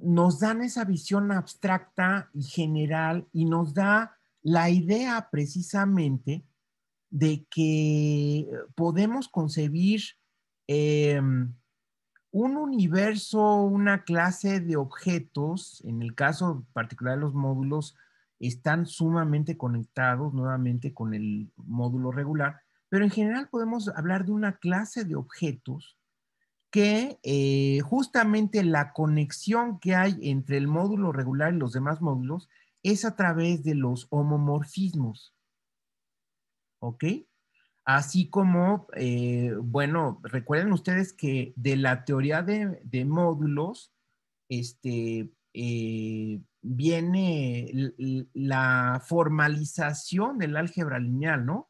nos dan esa visión abstracta y general y nos da la idea precisamente de que podemos concebir em, un universo, una clase de objetos, en el caso particular de los módulos, están sumamente conectados nuevamente con el módulo regular, pero en general podemos hablar de una clase de objetos que eh, justamente la conexión que hay entre el módulo regular y los demás módulos es a través de los homomorfismos. ¿Ok? Así como, eh, bueno, recuerden ustedes que de la teoría de, módulos, este, eh, viene la formalización del álgebra lineal, ¿no?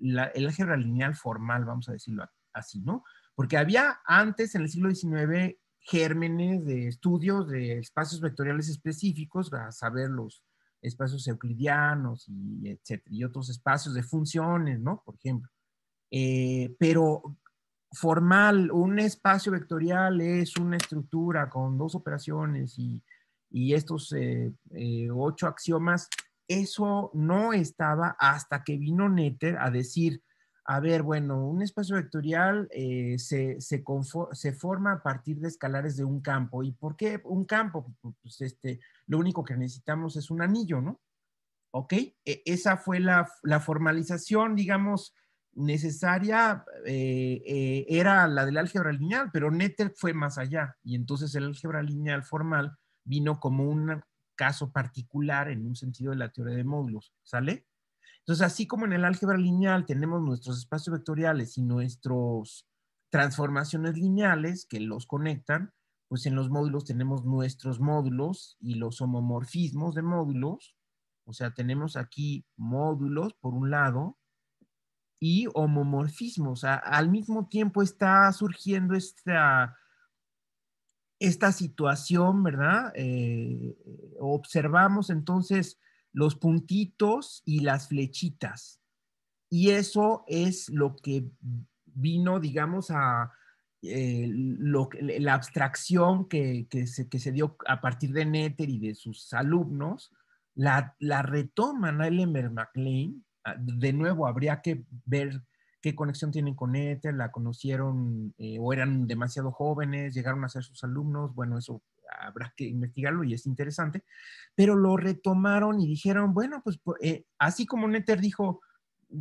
el álgebra lineal formal, vamos a decirlo así, ¿no? Porque había antes, en el siglo XIX, gérmenes de estudios de espacios vectoriales específicos, a saber, los espacios euclidianos y etcétera, y otros espacios de funciones, ¿no? Por ejemplo. Eh, pero formal, un espacio vectorial es una estructura con dos operaciones y, y estos eh, eh, ocho axiomas, eso no estaba hasta que vino Netter a decir, a ver, bueno, un espacio vectorial eh, se, forma a partir de escalares de un campo. ¿Y por qué un campo? Pues este, lo único que necesitamos es un anillo, ¿no? ¿Ok? E-, esa fue la, formalización, digamos, necesaria, eh, eh, era la del álgebra lineal, pero Netter fue más allá. Y entonces el álgebra lineal formal vino como un caso particular en un sentido de la teoría de módulos, ¿sale? Entonces, así como en el álgebra lineal tenemos nuestros espacios vectoriales y nuestras transformaciones lineales que los conectan, pues en los módulos tenemos nuestros módulos y los homomorfismos de módulos. O sea, tenemos aquí módulos por un lado y homomorfismos. O sea, al mismo tiempo está surgiendo esta, esta situación, ¿verdad? Eh, observamos entonces los puntitos y las flechitas. Y eso es lo que vino, digamos, a eh, la abstracción que, se, dio a partir de Netter y de sus alumnos, la, la retoman a MacLean. De nuevo, habría que ver qué conexión tienen con Ether, la conocieron eh, o eran demasiado jóvenes, llegaron a ser sus alumnos, bueno, eso habrá que investigarlo y es interesante, pero lo retomaron y dijeron, bueno, pues eh, así como Netter dijo,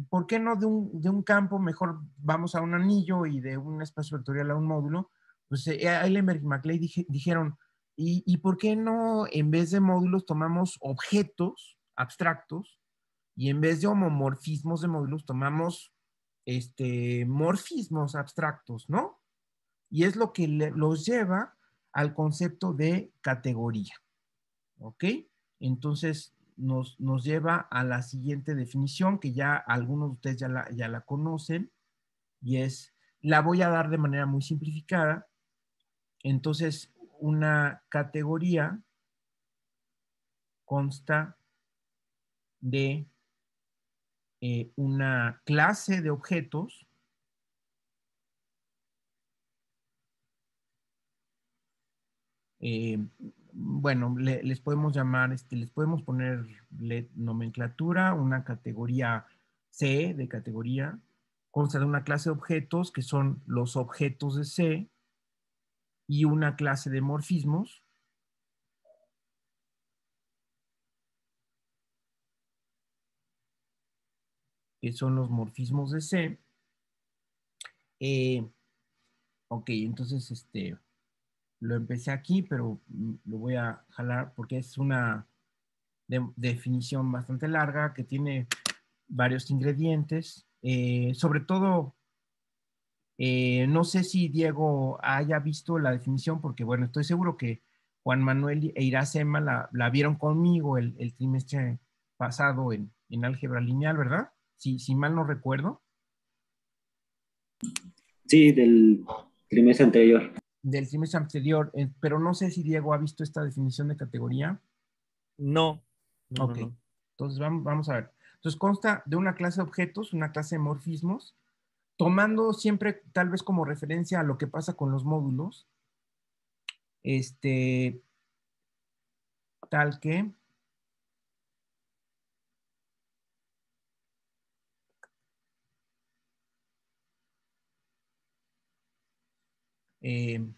¿por qué no de un, de un, campo mejor vamos a un anillo y de un espacio vectorial a un módulo? Pues eh, Eilenberg y MacLay dijeron, ¿y, ¿y por qué no en vez de módulos tomamos objetos abstractos y en vez de homomorfismos de módulos tomamos este, morfismos abstractos, ¿no? Y es lo que los lleva al concepto de categoría. ¿Ok? Entonces nos, nos lleva a la siguiente definición que ya algunos de ustedes ya la, conocen y es, la voy a dar de manera muy simplificada. Entonces, una categoría consta de eh, una clase de objetos Eh, bueno, les podemos llamar, este, les podemos poner nomenclatura, una categoría C de categoría, consta de una clase de objetos que son los objetos de C y una clase de morfismos, que son los morfismos de C. Eh, ok, entonces, este, lo empecé aquí, pero mm, lo voy a jalar porque es una definición bastante larga que tiene varios ingredientes. Eh, sobre todo, eh, no sé si Diego haya visto la definición, porque bueno, estoy seguro que Juan Manuel e Iracema la, la vieron conmigo el, trimestre pasado en, álgebra lineal, ¿verdad? Si, si mal no recuerdo. Sí, del trimestre anterior del trimestre anterior, eh, pero no sé si Diego ha visto esta definición de categoría. No. ok. Entonces vamos, vamos a ver. Entonces consta de una clase de objetos, una clase de morfismos, tomando siempre tal vez como referencia a lo que pasa con los módulos. Este, tal que Em,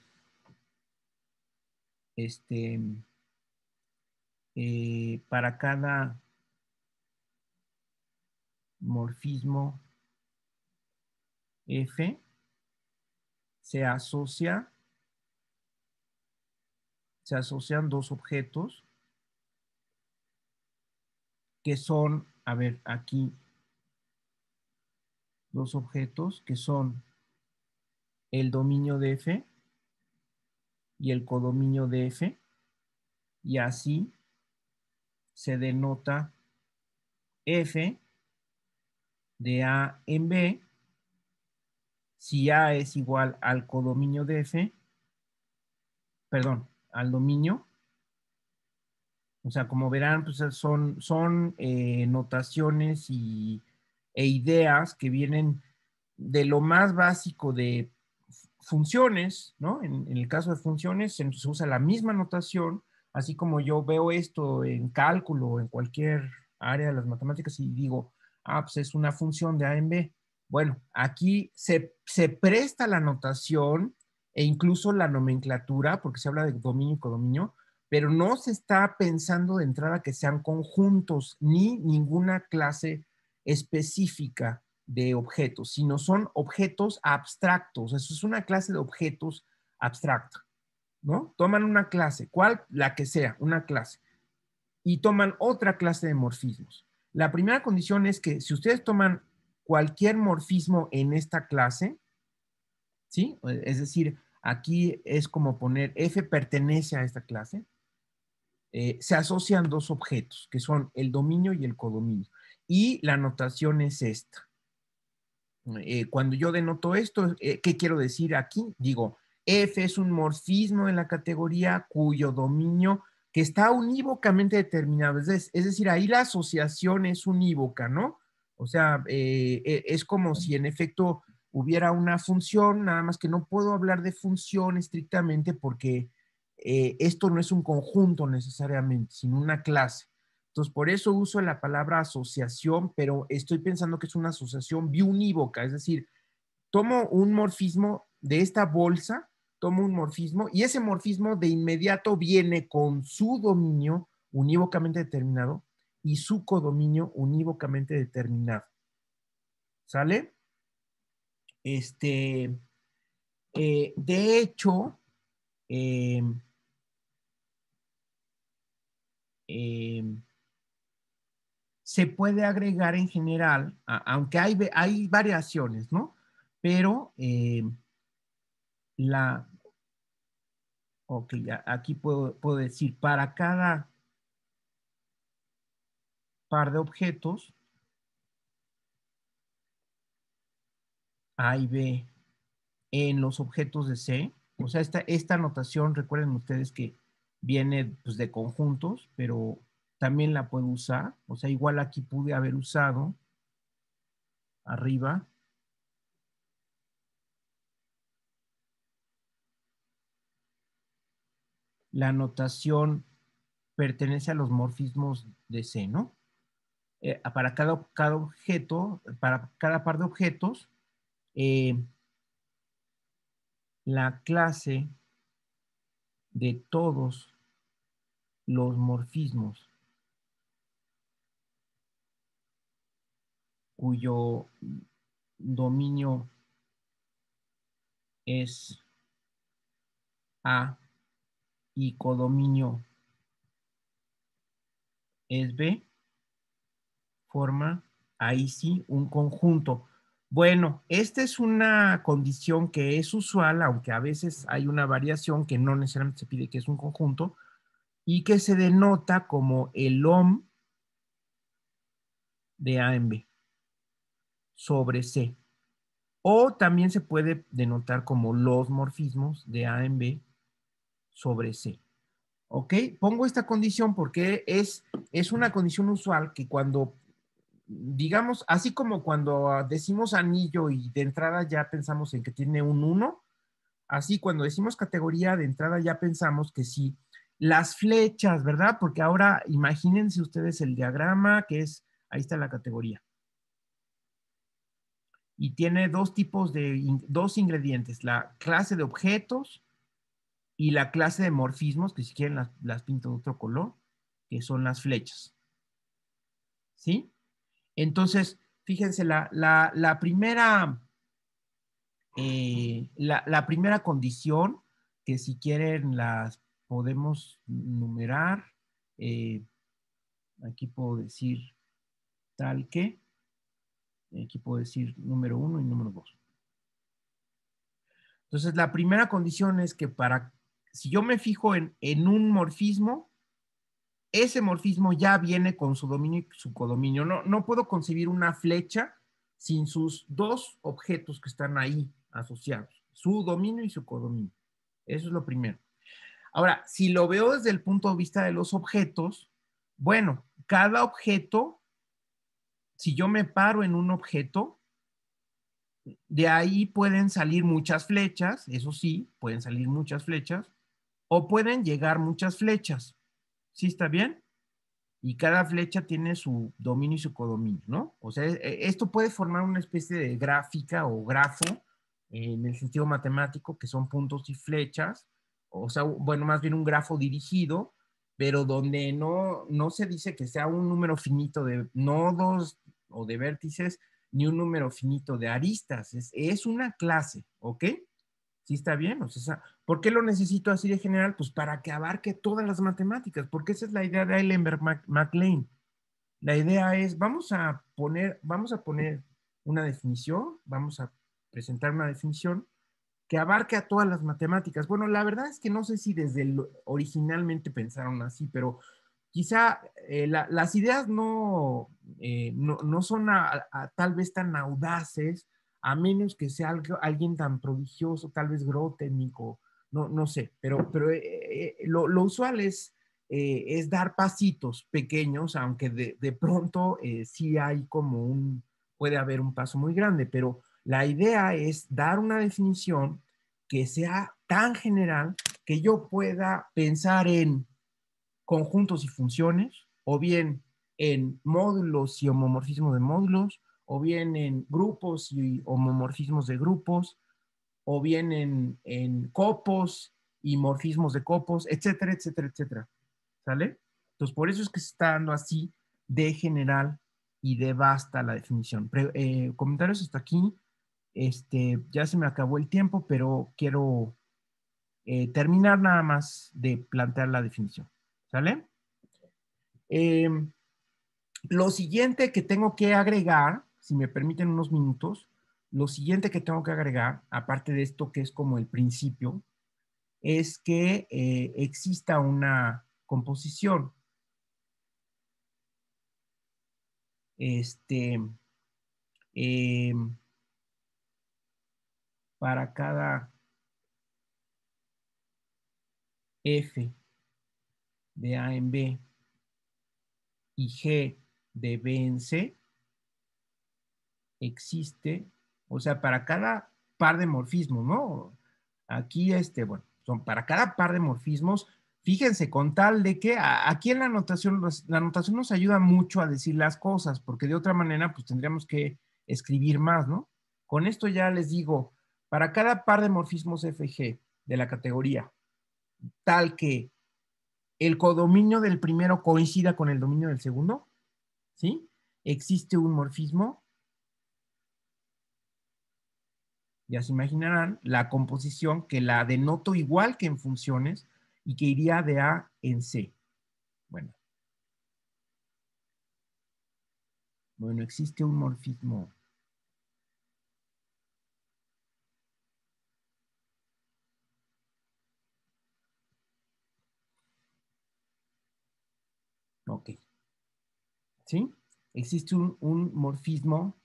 este, eh, para cada morfismo F se asocia se asocian dos objetos que son, a ver, aquí dos objetos que son el dominio de F y el codominio de F y así se denota F de A en B si A es igual al codominio de F, perdón, al dominio. O sea, como verán, pues son, son eh, notaciones y, e ideas que vienen de lo más básico de funciones, ¿no? En, el caso de funciones se, usa la misma notación, así como yo veo esto en cálculo, en cualquier área de las matemáticas y digo, ah, pues es una función de A en B. Bueno, aquí se, se presta la notación e incluso la nomenclatura, porque se habla de dominio y codominio, pero no se está pensando de entrada que sean conjuntos ni ninguna clase específica de objetos, sino son objetos abstractos. Eso es una clase de objetos abstracta, ¿no? Toman una clase, cual, la que sea, una clase, y toman otra clase de morfismos. La primera condición es que si ustedes toman cualquier morfismo en esta clase, ¿sí? Es decir, aquí es como poner F pertenece a esta clase, eh, se asocian dos objetos, que son el dominio y el codominio. Y la notación es esta. Eh, cuando yo denoto esto, eh, ¿qué quiero decir aquí? Digo, F es un morfismo en la categoría cuyo dominio que está unívocamente determinado, es, decir, ahí la asociación es unívoca, ¿no? O sea, eh, es como si en efecto hubiera una función, nada más que no puedo hablar de función estrictamente porque esto no es un conjunto necesariamente, sino una clase. Entonces, por eso uso la palabra asociación, pero estoy pensando que es una asociación biunívoca, es decir, tomo un morfismo de esta bolsa, tomo un morfismo y ese morfismo de inmediato viene con su dominio unívocamente determinado y su codominio unívocamente determinado. ¿Sale? Este, eh, de hecho, eh, eh, se puede agregar en general, aunque hay, hay variaciones, ¿no? Pero eh, la... Ok, aquí puedo, decir, para cada par de objetos, A y B en los objetos de C. O sea, esta, esta notación, recuerden ustedes que viene pues, de conjuntos, pero también la puedo usar. O sea, igual aquí pude haber usado arriba. La notación pertenece a los morfismos de seno. Eh, para cada, cada, objeto, para cada par de objetos, eh, la clase de todos los morfismos cuyo dominio es A y codominio es B, forma ahí sí un conjunto. Bueno, esta es una condición que es usual, aunque a veces hay una variación que no necesariamente se pide que es un conjunto, y que se denota como el OM de A en B sobre C. O también se puede denotar como los morfismos de A en B sobre C. ¿Ok? Pongo esta condición porque es, es una condición usual que cuando, digamos, así como cuando decimos anillo y de entrada ya pensamos en que tiene un 1, así cuando decimos categoría de entrada ya pensamos que sí. Las flechas, ¿verdad? Porque ahora imagínense ustedes el diagrama que es, ahí está la categoría y tiene dos tipos de, dos ingredientes, la clase de objetos y la clase de morfismos, que si quieren las, las pinto de otro color, que son las flechas. ¿Sí? Entonces, fíjense, la, primera, eh, la, primera condición, que si quieren las podemos numerar, eh, aquí puedo decir tal que, Aquí puedo decir número uno y número dos. Entonces, la primera condición es que para, si yo me fijo en, un morfismo, ese morfismo ya viene con su dominio y su codominio. No, no puedo concebir una flecha sin sus dos objetos que están ahí asociados, su dominio y su codominio. Eso es lo primero. Ahora, si lo veo desde el punto de vista de los objetos, bueno, cada objeto si yo me paro en un objeto, de ahí pueden salir muchas flechas, eso sí, pueden salir muchas flechas, o pueden llegar muchas flechas. ¿Sí está bien? Y cada flecha tiene su dominio y su codominio, ¿no? O sea, e, e, esto puede formar una especie de gráfica o grafo en el sentido matemático, que son puntos y flechas, o sea, bueno, más bien un grafo dirigido, pero donde no, no se dice que sea un número finito de nodos, o de vértices ni un número finito de aristas. Es, una clase, ¿ok? ¿Sí está bien? O sea, ¿Por qué lo necesito así de general? Pues para que abarque todas las matemáticas, porque esa es la idea de Eilenberg MacLean. La idea es, vamos a poner, vamos a poner una definición, vamos a presentar una definición que abarque a todas las matemáticas. Bueno, la verdad es que no sé si desde originalmente pensaron así, pero quizá eh, las ideas no, eh, no, son tal vez tan audaces, a menos que sea alguien tan prodigioso, tal vez groténico, no, no sé, pero, pero eh, lo, usual es, es dar pasitos pequeños, aunque de, de pronto sí hay como un, puede haber un paso muy grande, pero la idea es dar una definición que sea tan general que yo pueda pensar en conjuntos y funciones, o bien en módulos y homomorfismos de módulos, o bien en grupos y homomorfismos de grupos, o bien en, copos y morfismos de copos, etcétera, etcétera, etcétera. ¿Sale? Entonces, por eso es que se está dando así de general y de basta la definición. Eh, comentarios hasta aquí. Este, ya se me acabó el tiempo, pero quiero eh, terminar nada más de plantear la definición. ¿Sale? Eh, lo siguiente que tengo que agregar, si me permiten unos minutos, lo siguiente que tengo que agregar, aparte de esto que es como el principio, es que eh, exista una composición. Este, em, para cada F de A en B y G de B en C, existe, o sea, para cada par de morfismos, ¿no? Aquí, este, bueno, son para cada par de morfismos, fíjense, con tal de que aquí en la anotación pues, la anotación nos ayuda mucho a decir las cosas, porque de otra manera, pues tendríamos que escribir más, ¿no? Con esto ya les digo, para cada par de morfismos FG de la categoría, tal que el codominio del primero coincida con el dominio del segundo, ¿sí? Existe un morfismo. Ya se imaginarán la composición que la denoto igual que en funciones y que iría de A en C. Bueno. Bueno, existe un morfismo. ¿sí? Existe un, morfismo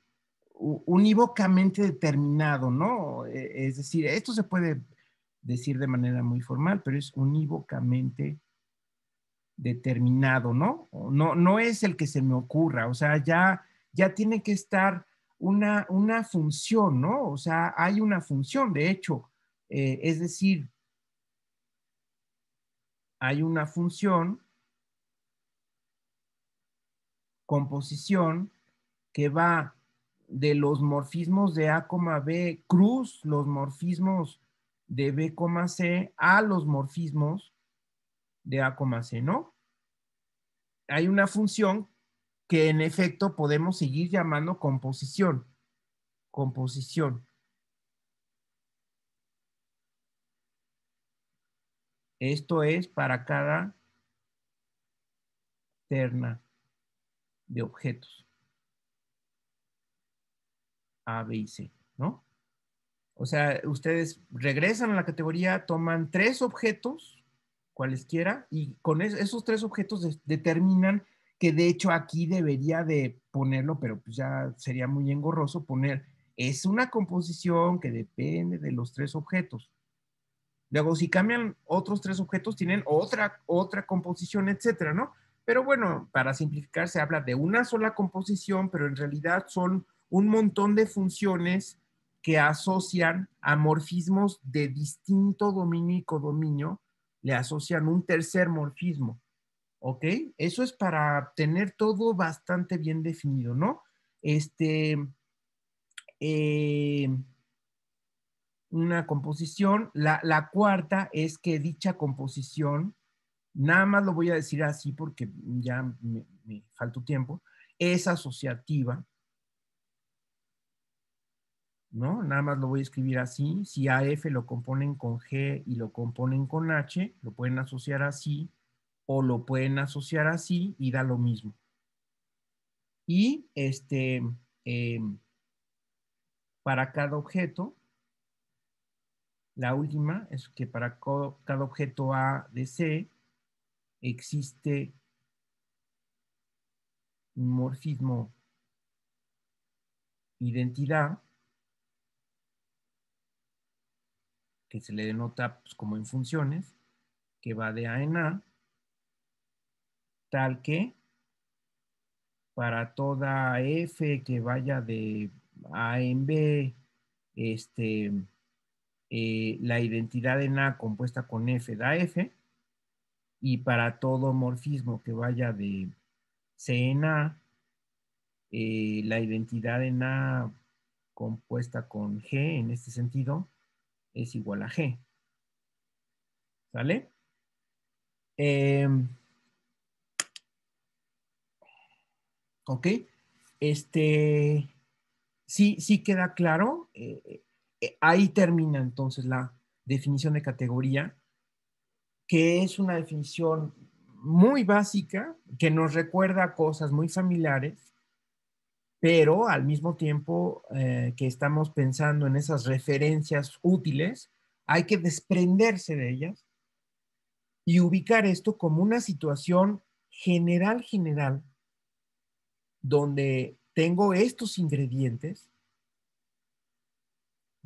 unívocamente determinado, ¿no? E, es decir, esto se puede decir de manera muy formal, pero es unívocamente determinado, ¿no? No, no es el que se me ocurra, o sea, ya, ya tiene que estar una, función, ¿no? O sea, hay una función, de hecho, eh, es decir, hay una función composición que va de los morfismos de A, B cruz los morfismos de B, C a los morfismos de A, C, ¿no? Hay una función que en efecto podemos seguir llamando composición. Composición. Esto es para cada terna de objetos. A, B y C, ¿no? O sea, ustedes regresan a la categoría, toman tres objetos, cualesquiera, y con esos tres objetos determinan que de hecho aquí debería de ponerlo, pero pues ya sería muy engorroso poner, es una composición que depende de los tres objetos. Luego, si cambian otros tres objetos, tienen otra, otra composición, etcétera, ¿no? Pero bueno, para simplificar, se habla de una sola composición, pero en realidad son un montón de funciones que asocian a morfismos de distinto dominio y codominio, le asocian un tercer morfismo. ¿Ok? Eso es para tener todo bastante bien definido, ¿no? Este, eh, una composición. La, la cuarta es que dicha composición nada más lo voy a decir así porque ya me, faltó tiempo, es asociativa, ¿no? Nada más lo voy a escribir así. Si AF lo componen con G y lo componen con H, lo pueden asociar así o lo pueden asociar así y da lo mismo. Y este, em, para cada objeto, la última es que para cada objeto A de C, existe un morfismo identidad que se le denota pues, como en funciones, que va de A en A, tal que para toda F que vaya de A en B, este, eh, la identidad en A compuesta con F da F, y para todo morfismo que vaya de C en A, eh, la identidad en A compuesta con G en este sentido es igual a G. ¿Sale? Em, ok. Este, sí, sí queda claro. Eh, eh, ahí termina entonces la definición de categoría que es una definición muy básica, que nos recuerda cosas muy familiares, pero al mismo tiempo eh, que estamos pensando en esas referencias útiles, hay que desprenderse de ellas y ubicar esto como una situación general, general, donde tengo estos ingredientes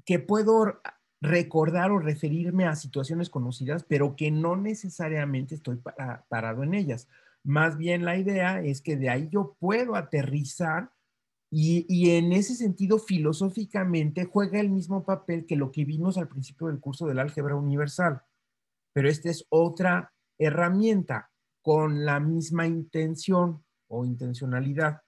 que puedo recordar o referirme a situaciones conocidas, pero que no necesariamente estoy parado en ellas. Más bien la idea es que de ahí yo puedo aterrizar y, y, en ese sentido, filosóficamente, juega el mismo papel que lo que vimos al principio del curso del álgebra universal. Pero esta es otra herramienta con la misma intención o intencionalidad.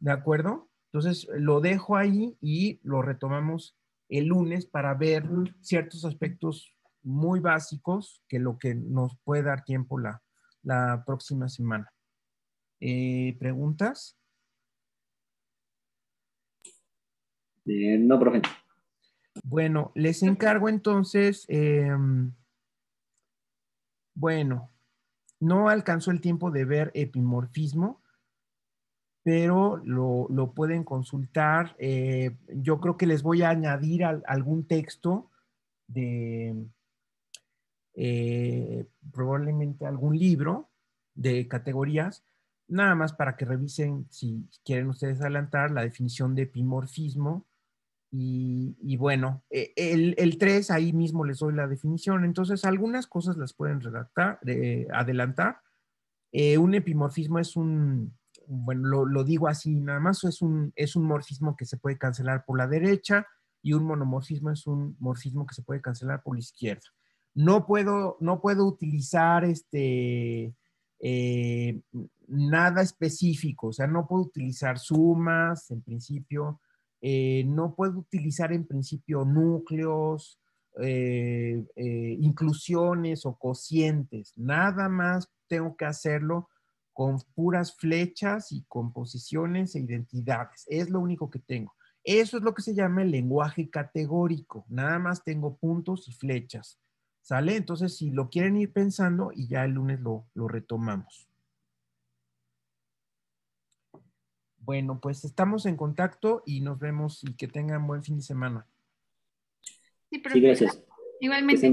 ¿De acuerdo? Entonces, lo dejo ahí y lo retomamos el lunes para ver ciertos aspectos muy básicos que lo que nos puede dar tiempo la, próxima semana. Eh, ¿Preguntas? Eh, no, profe. Bueno, les encargo entonces, em, bueno, no alcanzó el tiempo de ver epimorfismo, pero lo, pueden consultar. Eh, yo creo que les voy a añadir algún texto de eh, probablemente algún libro de categorías, nada más para que revisen si quieren ustedes adelantar la definición de epimorfismo. Y, bueno, eh, el, 3 ahí mismo les doy la definición. Entonces, algunas cosas las pueden redactar, adelantar. un epimorfismo es un, bueno, lo, digo así nada más, es un, es morfismo que se puede cancelar por la derecha y un monomorfismo es un morfismo que se puede cancelar por la izquierda. No puedo, utilizar este, eh, nada específico, o sea, no puedo utilizar sumas en principio, eh, no puedo utilizar en principio núcleos, eh, inclusiones o cocientes, nada más tengo que hacerlo con puras flechas y composiciones e identidades. Es lo único que tengo. Eso es lo que se llama el lenguaje categórico. Nada más tengo puntos y flechas. ¿Sale? Entonces, si lo quieren ir pensando y ya el lunes lo, retomamos. Bueno, pues estamos en contacto y nos vemos y que tengan buen fin de semana. Sí, gracias. Igualmente.